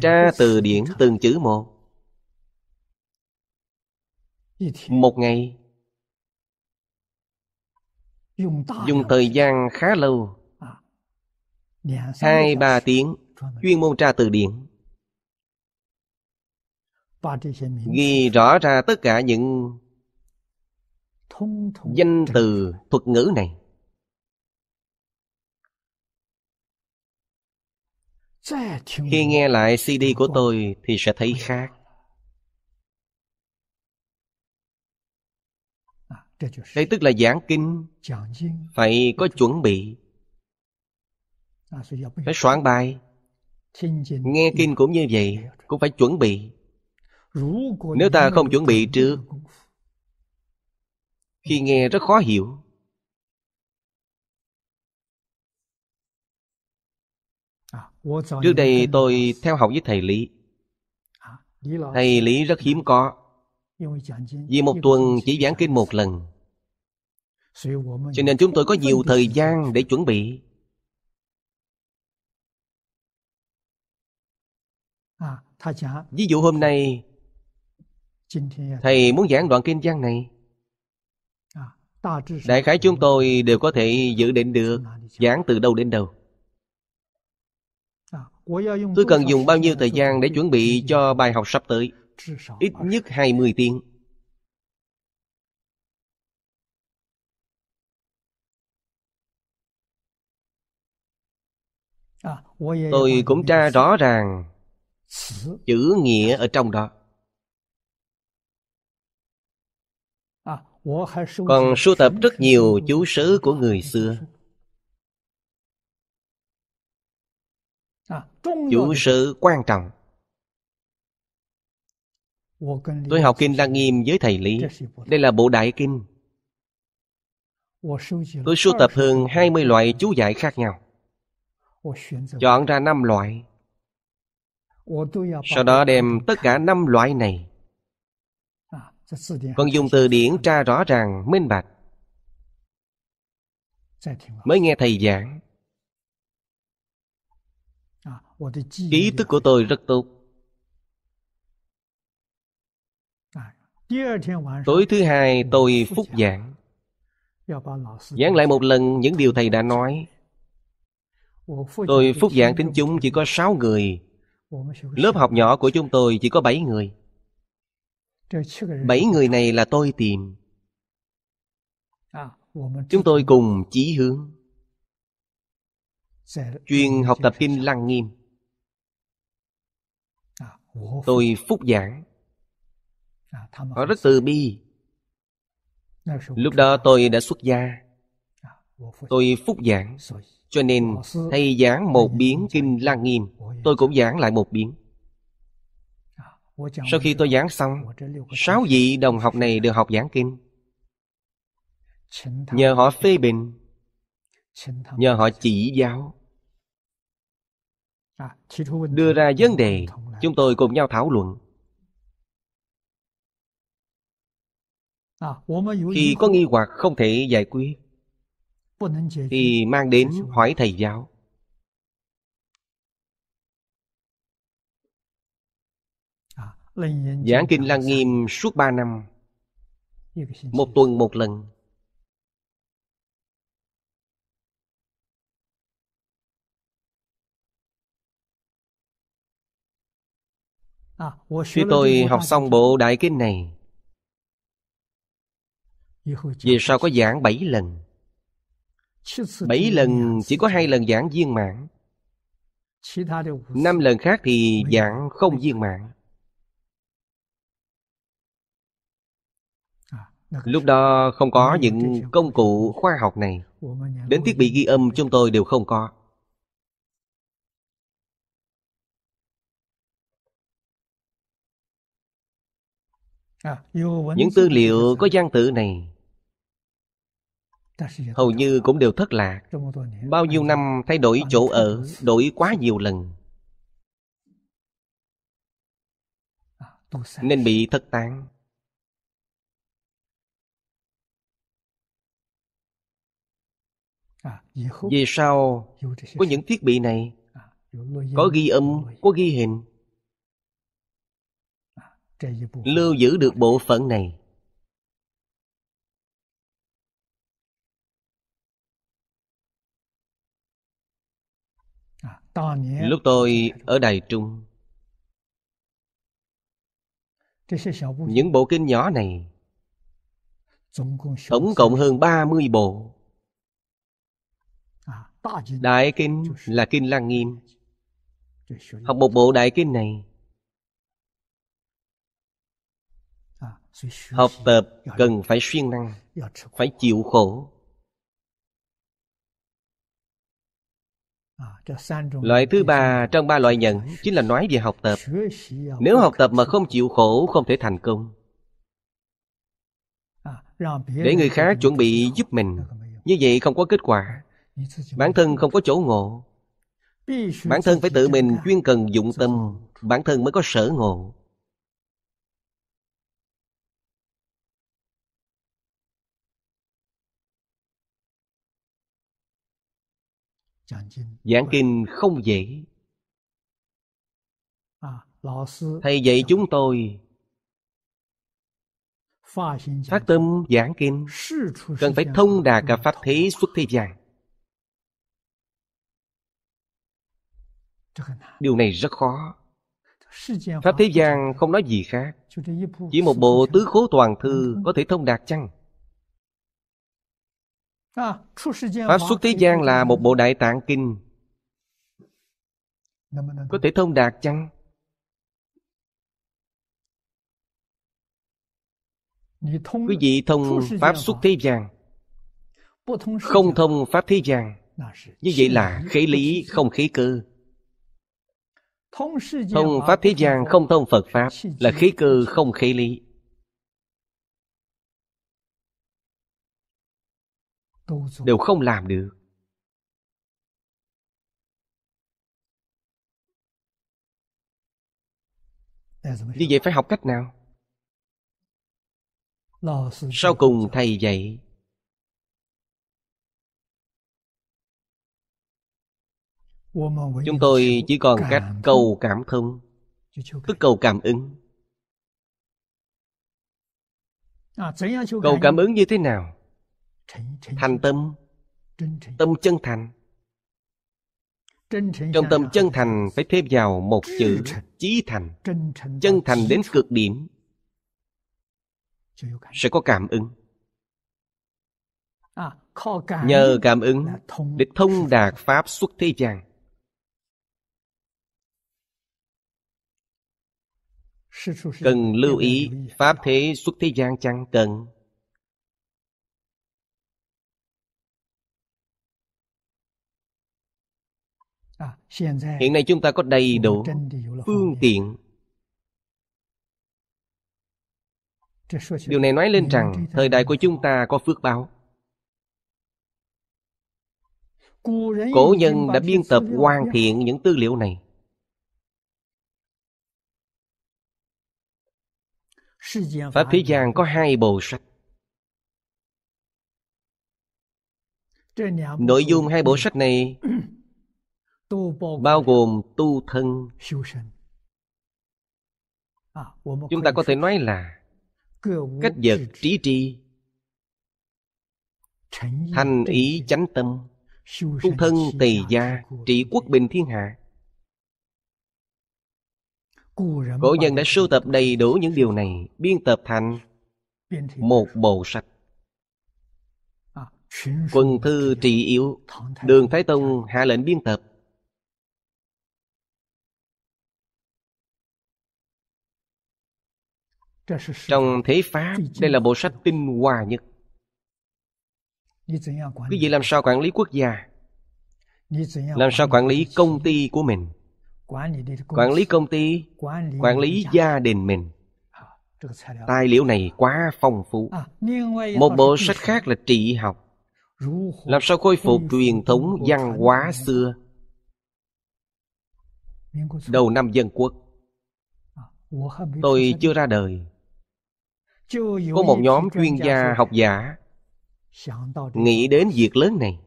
Speaker 2: tra từ điển từng chữ một một ngày dùng thời gian khá lâu hai ba tiếng chuyên môn tra từ điển ghi rõ ra tất cả những danh từ thuật ngữ này khi nghe lại cd của tôi thì sẽ thấy khác à, đây tức là giảng kinh phải có chuẩn bị à, phải soạn bài nghe kinh cũng như vậy cũng phải chuẩn bị
Speaker 3: nếu ta không chuẩn
Speaker 2: bị trước khi nghe rất khó hiểu Trước đây tôi theo học với thầy Lý Thầy Lý rất hiếm có Vì một tuần chỉ giảng kinh một lần Cho nên chúng tôi có nhiều thời gian để chuẩn bị à, Ví dụ hôm nay Thầy muốn giảng đoạn kinh giang này à, Đại khái chúng tôi đều có thể dự định được Giảng từ đâu đến đâu
Speaker 3: Tôi cần dùng bao
Speaker 2: nhiêu thời gian để chuẩn bị cho bài học sắp tới? Ít nhất 20 tiếng.
Speaker 3: Tôi cũng tra rõ
Speaker 2: ràng chữ nghĩa ở trong đó.
Speaker 3: Còn sưu tập rất nhiều
Speaker 2: chú sứ của người xưa chủ sự quan trọng tôi học kinh lăng nghiêm với thầy lý đây là bộ đại kinh
Speaker 3: tôi sưu tập hơn 20
Speaker 2: loại chú giải khác nhau chọn ra 5 loại sau đó đem tất cả 5 loại này Còn dùng từ điển tra rõ ràng, minh bạch Mới nghe thầy giảng ký thức của tôi rất tốt. Tối thứ hai tôi phúc giảng. Giảng lại một lần những điều thầy đã nói. Tôi phúc giảng tính chúng chỉ có sáu người. Lớp học nhỏ của chúng tôi chỉ có bảy người. bảy người này là tôi tìm. Chúng tôi cùng chí hướng chuyên học tập kinh lăng nghiêm tôi phúc giảng à, họ rất từ bi lúc đó tôi đã xuất gia à, tôi phúc giảng cho nên thầy giảng một biến kinh lăng nghiêm tôi cũng giảng lại một biến à, sau khi tôi giảng xong sáu vị đồng học này được học giảng kinh nhờ họ phê bình nhờ họ chỉ giáo À, đưa ra vấn đề chúng tôi cùng nhau thảo luận
Speaker 3: à, khi có nghi
Speaker 2: hoặc không thể giải quyết thì mang đến hỏi thầy giáo
Speaker 5: à, giảng kinh
Speaker 2: lăng nghiêm suốt ba năm một tuần một lần
Speaker 3: À, Khi tôi học xong
Speaker 2: bộ đại kinh này Về sau có giảng bảy lần
Speaker 3: bảy lần
Speaker 2: chỉ có hai lần giảng viên mạng năm lần khác thì giảng không viên mạng à, Lúc đó không có những công cụ khoa học này Đến thiết bị ghi âm chúng tôi đều không có À, những tư liệu có gian tự này hầu như cũng đều thất lạc bao nhiêu năm thay đổi chỗ ở đổi quá nhiều lần à, nên bị thất tán à, về sau có những thiết bị này có ghi âm có ghi hình lưu giữ được bộ phận này
Speaker 3: à, lúc
Speaker 2: tôi dạ, ở đài trung những bộ kinh nhỏ này
Speaker 3: tổng cộng hơn
Speaker 2: 30 bộ à, đại kinh là kinh lăng nghiêm học một bộ đại kinh này học tập cần phải siêng năng phải chịu khổ Loại thứ ba trong ba loại nhận chính là nói về học tập. Nếu học tập mà không chịu khổ không thể thành công.
Speaker 3: Để người khác
Speaker 2: chuẩn bị giúp mình, như vậy không có kết quả. Bản thân không có chỗ ngộ. Bản thân phải tự mình chuyên cần dụng tâm, bản thân mới có sở ngộ. giảng kinh không dễ thầy dạy chúng tôi phát tâm giảng kinh cần phải thông đạt cả pháp thế xuất thế gian điều này rất khó pháp thế gian không nói gì khác chỉ một bộ tứ khố toàn thư có thể thông đạt chăng
Speaker 3: À, Pháp xuất thế
Speaker 2: gian là một bộ đại tạng kinh Có thể thông đạt chăng?
Speaker 3: Quý vị thông Pháp
Speaker 2: xuất thế gian Không thông Pháp thế gian Như vậy là khế lý không khí cơ
Speaker 3: Thông Pháp thế gian không
Speaker 2: thông Phật Pháp Là khí cơ không khí lý đều không làm được
Speaker 4: như vậy phải học cách nào
Speaker 2: sau cùng thầy dạy
Speaker 3: chúng
Speaker 2: tôi chỉ còn cách cầu cảm thông tức cầu cảm ứng
Speaker 3: à, cầu cảm ứng
Speaker 2: như thế nào thành tâm tâm chân thành trong tâm chân thành phải thêm vào một chữ chí thành chân thành đến cực điểm sẽ có cảm ứng
Speaker 3: à, nhờ cảm
Speaker 2: ứng để thông đạt pháp xuất thế gian
Speaker 3: cần lưu ý
Speaker 2: pháp thế xuất thế gian chăng cần
Speaker 3: hiện nay chúng ta có đầy đủ phương tiện điều
Speaker 2: này nói lên rằng thời đại của chúng ta có phước báo
Speaker 4: cổ nhân đã biên
Speaker 2: tập hoàn thiện những tư liệu này pháp thế gian có hai bộ sách
Speaker 3: nội dung hai bộ sách
Speaker 2: này bao gồm tu thân chúng ta có thể nói là cách vật trí tri thành ý chánh tâm tu thân tỳ gia trị quốc bình thiên hạ cổ nhân đã sưu tập đầy đủ những điều này biên tập thành một bộ sách Quần thư trị yếu đường thái tông hạ lệnh biên tập
Speaker 3: Trong thế Pháp Đây là bộ
Speaker 2: sách tinh hoa nhất Quý vị làm sao quản lý quốc gia Làm sao quản lý công ty của mình
Speaker 3: Quản lý công
Speaker 2: ty Quản lý gia đình mình Tài liệu này quá phong phú Một bộ sách khác là trị học Làm sao khôi phục truyền thống văn hóa xưa Đầu năm dân quốc à, Tôi chưa ra đời
Speaker 3: có một nhóm chuyên gia học giả nghĩ
Speaker 2: đến việc lớn này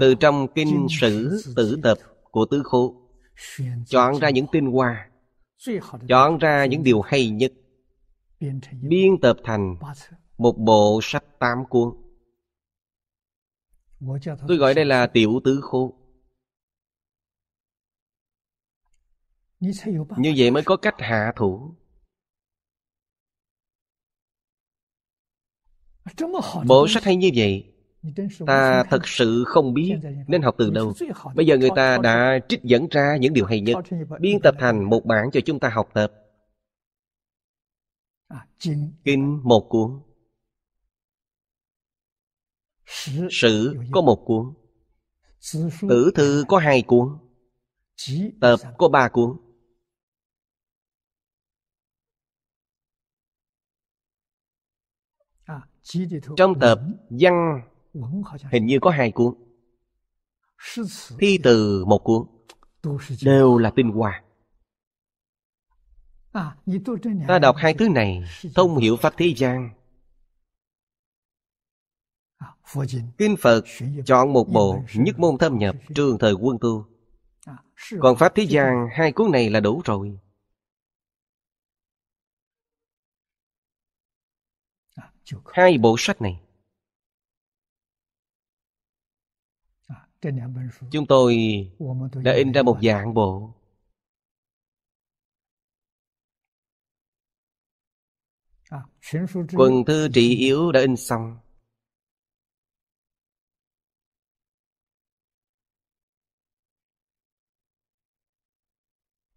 Speaker 2: từ trong kinh sử tử tập của tứ khố chọn ra những tinh hoa chọn ra những điều hay nhất biên tập thành một bộ sách tám cuốn tôi gọi đây là tiểu tứ khô
Speaker 3: như
Speaker 2: vậy mới có cách hạ thủ bộ sách hay như vậy ta thật sự không biết nên học từ đâu bây giờ người ta đã trích dẫn ra những điều hay nhất biên tập thành một bản cho chúng ta học tập à, kinh một cuốn sử có một cuốn tử thư có hai cuốn tập có ba cuốn Trong tập văn hình như có hai cuốn Thi từ một cuốn Đều là tinh hoa Ta đọc hai thứ này Thông hiểu Pháp Thế gian Kinh Phật chọn một bộ Nhất môn thâm nhập trường thời quân tu Còn Pháp Thế gian hai cuốn này là đủ rồi Hai bộ sách này à, Chúng tôi đã in ra một dạng bộ
Speaker 3: à, Quần thư
Speaker 2: trị yếu đã in xong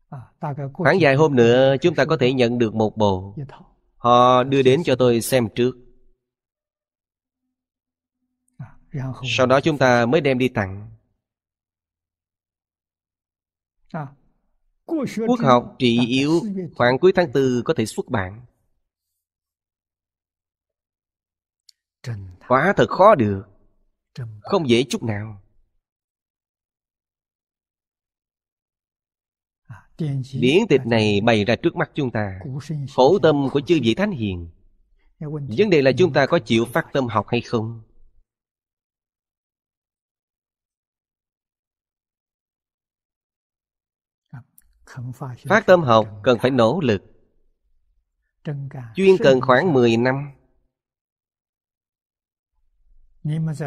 Speaker 3: à, Khoảng vài hôm
Speaker 2: nữa chúng ta có thể nhận được một bộ dạ, Họ đưa đến cho tôi xem trước Sau đó chúng ta mới đem đi tặng Quốc học trị yếu khoảng cuối tháng tư có thể xuất bản Quá thật khó được Không dễ chút nào điển tịch này bày ra trước mắt chúng ta khổ tâm của chư vị thánh hiền vấn đề là chúng ta có chịu phát tâm học hay không phát tâm học cần phải nỗ lực chuyên cần khoảng 10 năm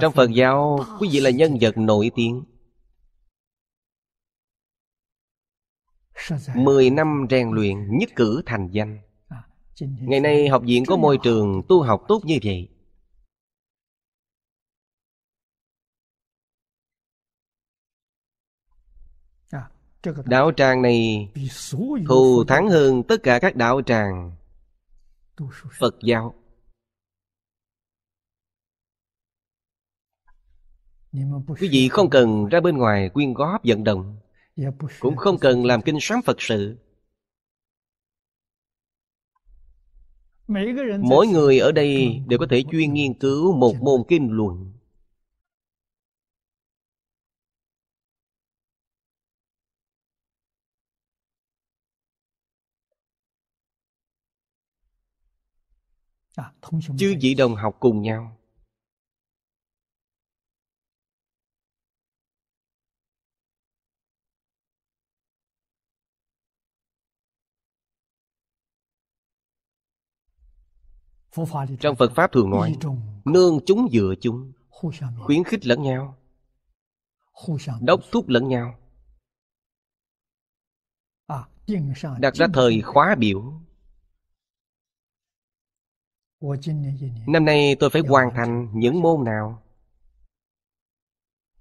Speaker 2: trong Phật giáo quý vị là nhân vật nổi tiếng Mười năm rèn luyện nhất cử thành danh à,
Speaker 3: Ngày nay học viện có môi
Speaker 2: trường tu học tốt như vậy à, Đạo tràng này thù thắng hơn tất cả các đạo tràng Phật giáo Quý vị không cần ra bên ngoài quyên góp vận động Dạ, cũng không cần làm kinh sám phật sự mỗi người ở đây đều có thể chuyên nghiên cứu một môn kinh luận à, chư vị đồng học cùng nhau Trong Phật Pháp thường nói Nương chúng dựa chúng Khuyến khích lẫn nhau Đốc thúc lẫn nhau à, Đặt ra thời khóa biểu Năm nay tôi phải hoàn thành những môn nào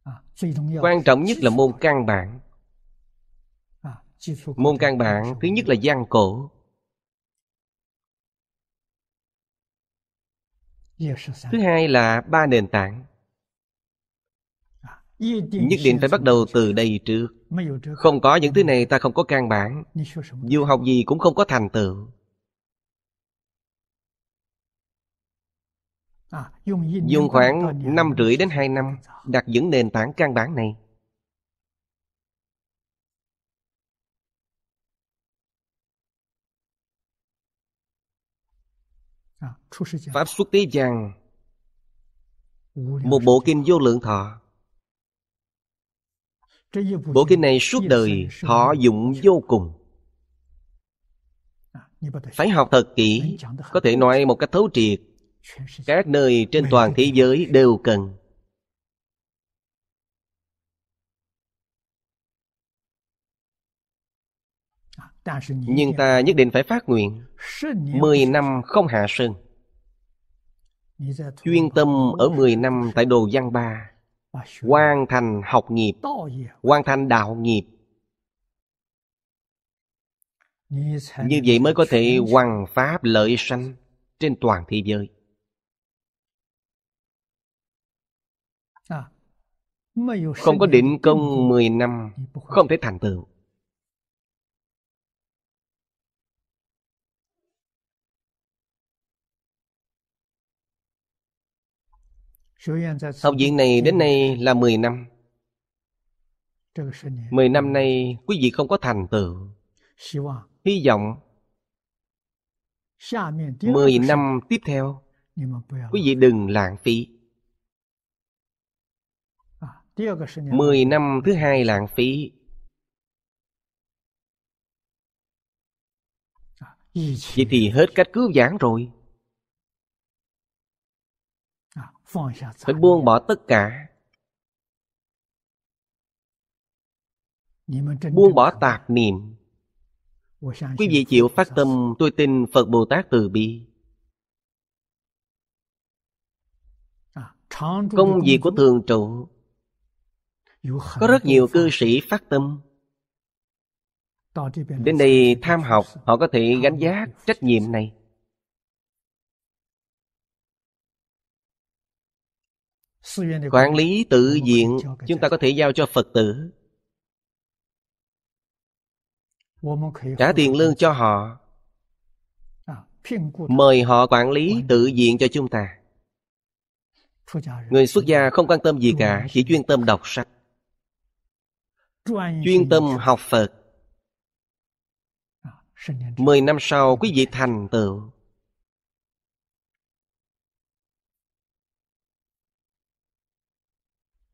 Speaker 3: à, Quan trọng nhất
Speaker 2: là môn căn bản à, Môn căn bản thứ nhất là văn cổ thứ hai là ba nền tảng
Speaker 3: à, nhất định phải bắt
Speaker 2: đầu từ đây trước không có những thứ này ta không có căn bản dù học gì cũng không có thành tựu
Speaker 3: à, dùng khoảng
Speaker 2: năm rưỡi đến hai năm đặt những nền tảng căn bản này Pháp xuất thế gian Một bộ kinh vô lượng thọ Bộ kinh này suốt đời thọ dụng vô cùng à, Phải học thật kỹ Có thể nói một cách thấu triệt Các nơi trên toàn thế giới đều cần
Speaker 3: à, Nhưng
Speaker 2: ta nhất định phải phát nguyện Mười năm không hạ sơn chuyên tâm ở 10 năm tại Đồ Giang Ba, hoàn thành học nghiệp, hoàn thành đạo nghiệp.
Speaker 3: Như vậy mới có thể hoằng
Speaker 2: pháp lợi sanh trên toàn thế giới.
Speaker 3: À, không có định công 10
Speaker 2: năm, không thể thành tựu.
Speaker 3: Học viện này đến
Speaker 2: nay là 10 năm 10 năm nay quý vị không có thành tựu Hy vọng
Speaker 3: 10 năm
Speaker 2: tiếp theo Quý vị đừng lãng phí 10 năm thứ hai lãng phí Vậy thì hết cách cứu giảng rồi Phải buông bỏ tất cả Buông bỏ tạp niệm Quý vị chịu phát tâm Tôi tin Phật Bồ Tát từ bi
Speaker 3: à, Công việc của
Speaker 2: thường trụ Có rất nhiều cư sĩ phát tâm Đến đây tham học Họ có thể gánh giác trách nhiệm này
Speaker 3: quản lý tự diện chúng ta
Speaker 2: có thể giao cho phật tử trả tiền lương cho họ à, mời họ quản lý tự diện cho chúng ta người xuất gia không quan tâm gì cả chỉ chuyên tâm đọc sách chuyên tâm học phật à, mười năm sau quý vị thành tựu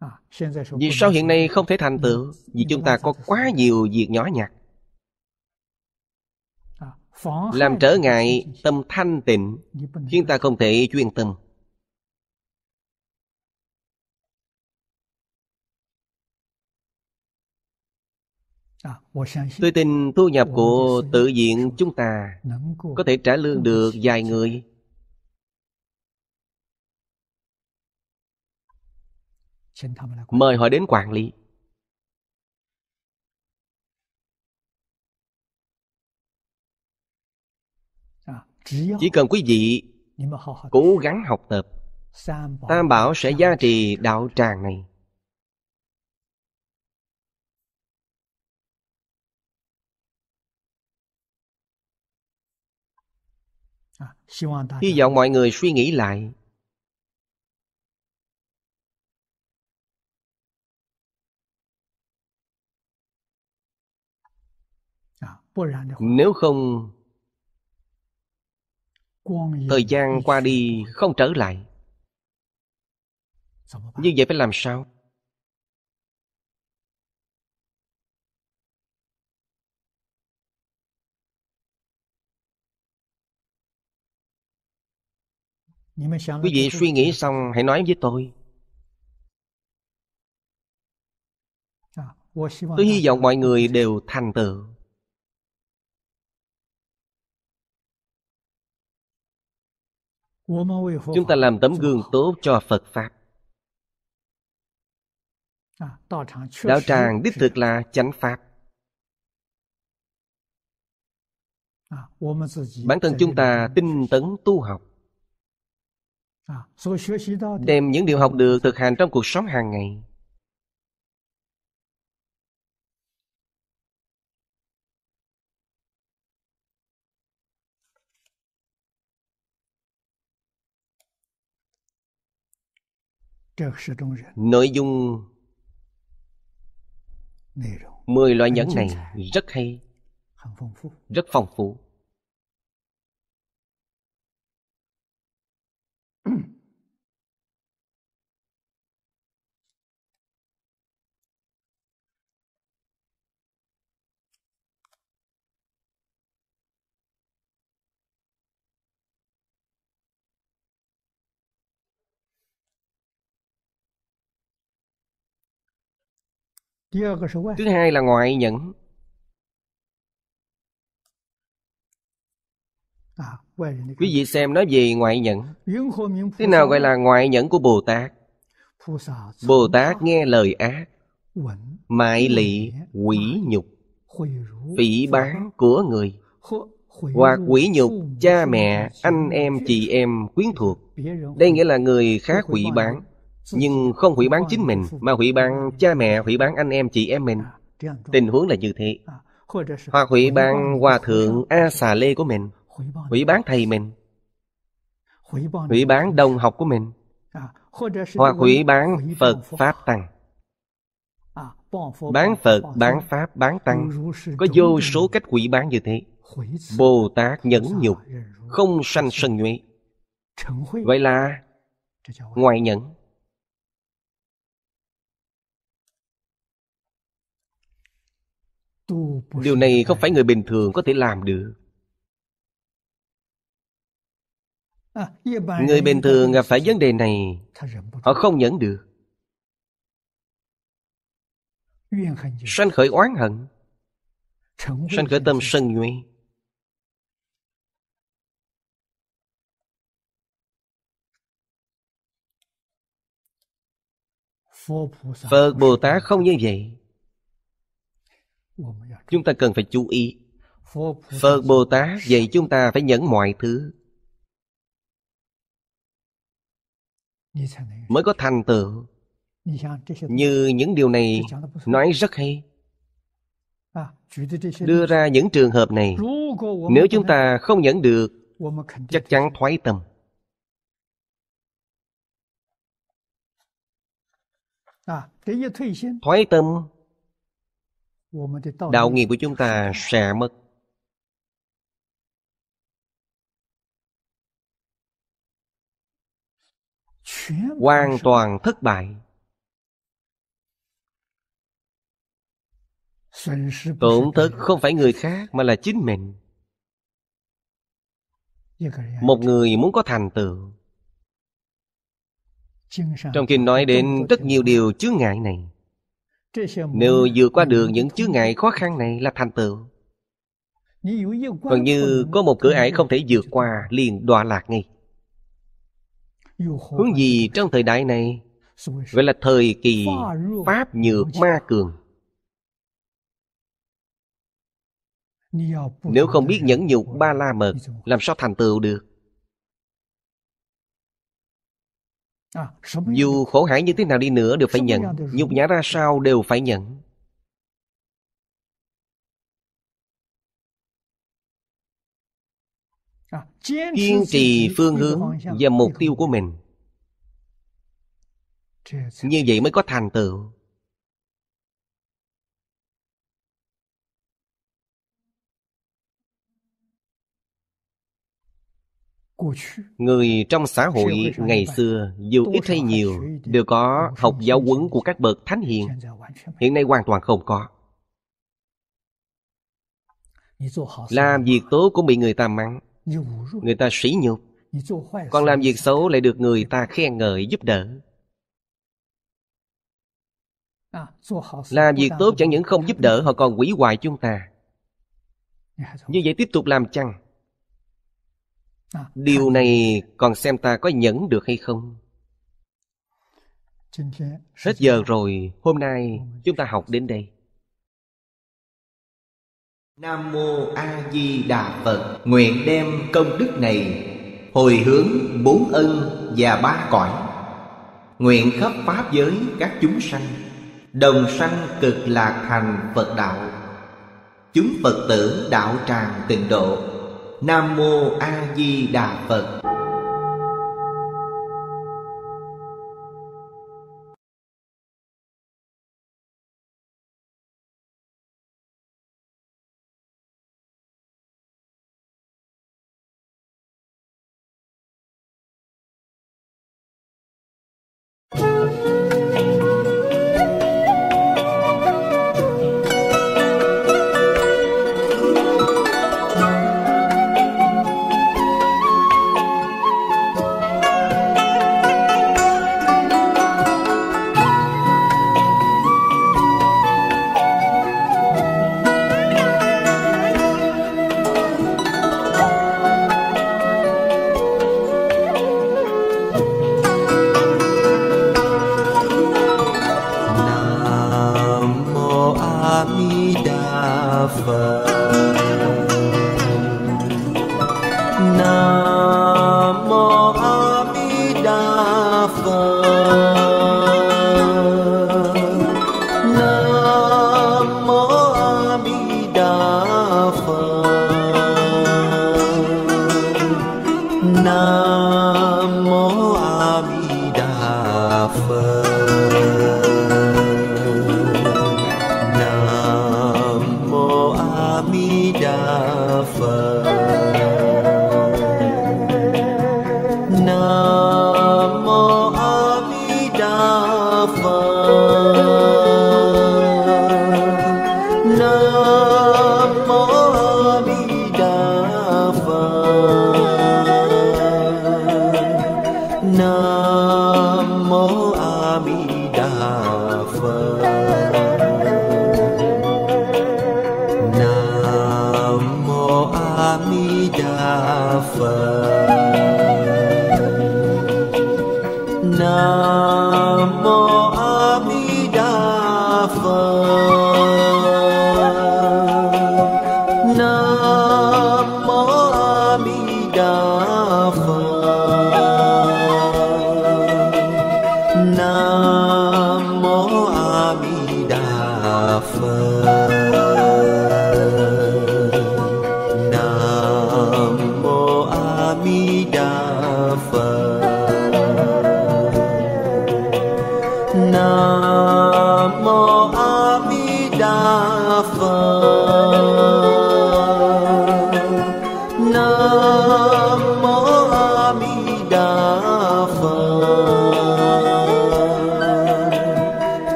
Speaker 3: À, Vì sao
Speaker 2: hiện nay không thể thành tựu? Vì chúng ta có quá nhiều việc nhỏ nhặt.
Speaker 3: À, Làm
Speaker 2: trở ngại tâm thanh tịnh, khiến ta không thể chuyên tâm. À, Tôi tin thu nhập của tự diện chúng ta có thể trả lương được vài người mời họ đến quản lý à, chỉ cần quý vị cố gắng học tập tam bảo sẽ gia trì đạo tràng này à, hy vọng mọi người suy nghĩ lại nếu không
Speaker 3: thời gian qua
Speaker 2: đi không trở lại như vậy phải làm sao
Speaker 3: quý vị suy
Speaker 2: nghĩ xong hãy nói với tôi
Speaker 3: à, tôi hy vọng mọi
Speaker 2: người đều thành tựu
Speaker 3: chúng ta làm tấm
Speaker 2: gương tốt cho phật pháp
Speaker 3: đạo tràng đích thực
Speaker 2: là chánh pháp bản thân chúng ta tinh tấn tu học đem những điều học được thực hành trong cuộc sống hàng ngày Nội dung mười loại nhẫn này rất hay, rất phong phú. Thứ hai là ngoại nhẫn à, Quý vị xem nói gì ngoại nhẫn Thế nào gọi là ngoại nhẫn của Bồ Tát? Bồ Tát nghe lời ác, mại lị, quỷ nhục, phỉ bán của người, hoặc quỷ nhục cha mẹ, anh em, chị em, quyến thuộc. Đây nghĩa là người khác quỷ bán nhưng không hủy bán chính mình mà hủy bán cha mẹ hủy bán anh em chị em mình tình huống là như thế hoặc hủy bán hòa thượng a xà lê của mình hủy bán thầy mình hủy bán đồng học của mình
Speaker 3: hoặc hủy bán phật pháp tăng bán phật bán
Speaker 2: pháp bán tăng có vô số cách hủy bán như thế bồ tát nhẫn nhục không sanh sân nhuệ vậy là ngoại nhẫn điều này không phải người bình thường có thể làm được
Speaker 3: à, người bình thường
Speaker 2: gặp phải vấn đề này họ không nhẫn được sanh khởi oán hận sanh khởi tâm sân nhuệ phật bồ tát không như vậy chúng ta cần phải chú ý phật bồ tát dạy chúng ta phải nhẫn mọi thứ mới có thành tựu như những điều này nói rất hay đưa ra những trường hợp này nếu chúng ta không nhận được chắc chắn thoái tâm
Speaker 3: thoái tâm đạo nghiệp của
Speaker 2: chúng ta sẽ mất hoàn toàn thất bại tổn thất không phải người khác mà là chính mình dạ, một dạ. người muốn có thành tựu trong kinh nói đến rất nhiều điều chướng ngại này nếu vượt qua được những chướng ngại khó khăn này là thành tựu
Speaker 3: Còn như
Speaker 2: có một cửa ải không thể vượt qua liền đọa lạc ngay Hướng gì trong thời đại này gọi là thời kỳ Pháp nhược ma cường Nếu không biết nhẫn nhục ba la mật Làm sao thành tựu được À, Dù khổ hải như thế nào đi nữa đều phải nhận Nhục nhã ra sao đều phải nhận à, Kiên trì phương hướng và mục tiêu của mình Như vậy mới có thành tựu Người trong xã hội ngày xưa dù ít hay nhiều đều có học giáo huấn của các bậc thánh hiền. Hiện nay hoàn toàn không có. Làm việc tốt cũng bị người ta mắng, người ta sỉ nhục. Còn làm việc xấu lại được người ta khen ngợi giúp đỡ.
Speaker 3: Làm việc tốt
Speaker 2: chẳng những không giúp đỡ họ còn quỷ hoại chúng ta. Như vậy tiếp tục làm chăng? À, Điều à. này còn xem ta có nhẫn được hay không Hết giờ rồi, hôm nay chúng ta học đến đây
Speaker 1: Nam Mô A Di Đà Phật
Speaker 2: Nguyện đem công đức này
Speaker 1: Hồi hướng bốn ân và ba cõi Nguyện khắp pháp giới các chúng sanh Đồng sanh cực lạc thành Phật đạo Chúng Phật tử đạo tràng tịnh độ Nam Mô A Di Đà Phật
Speaker 6: offer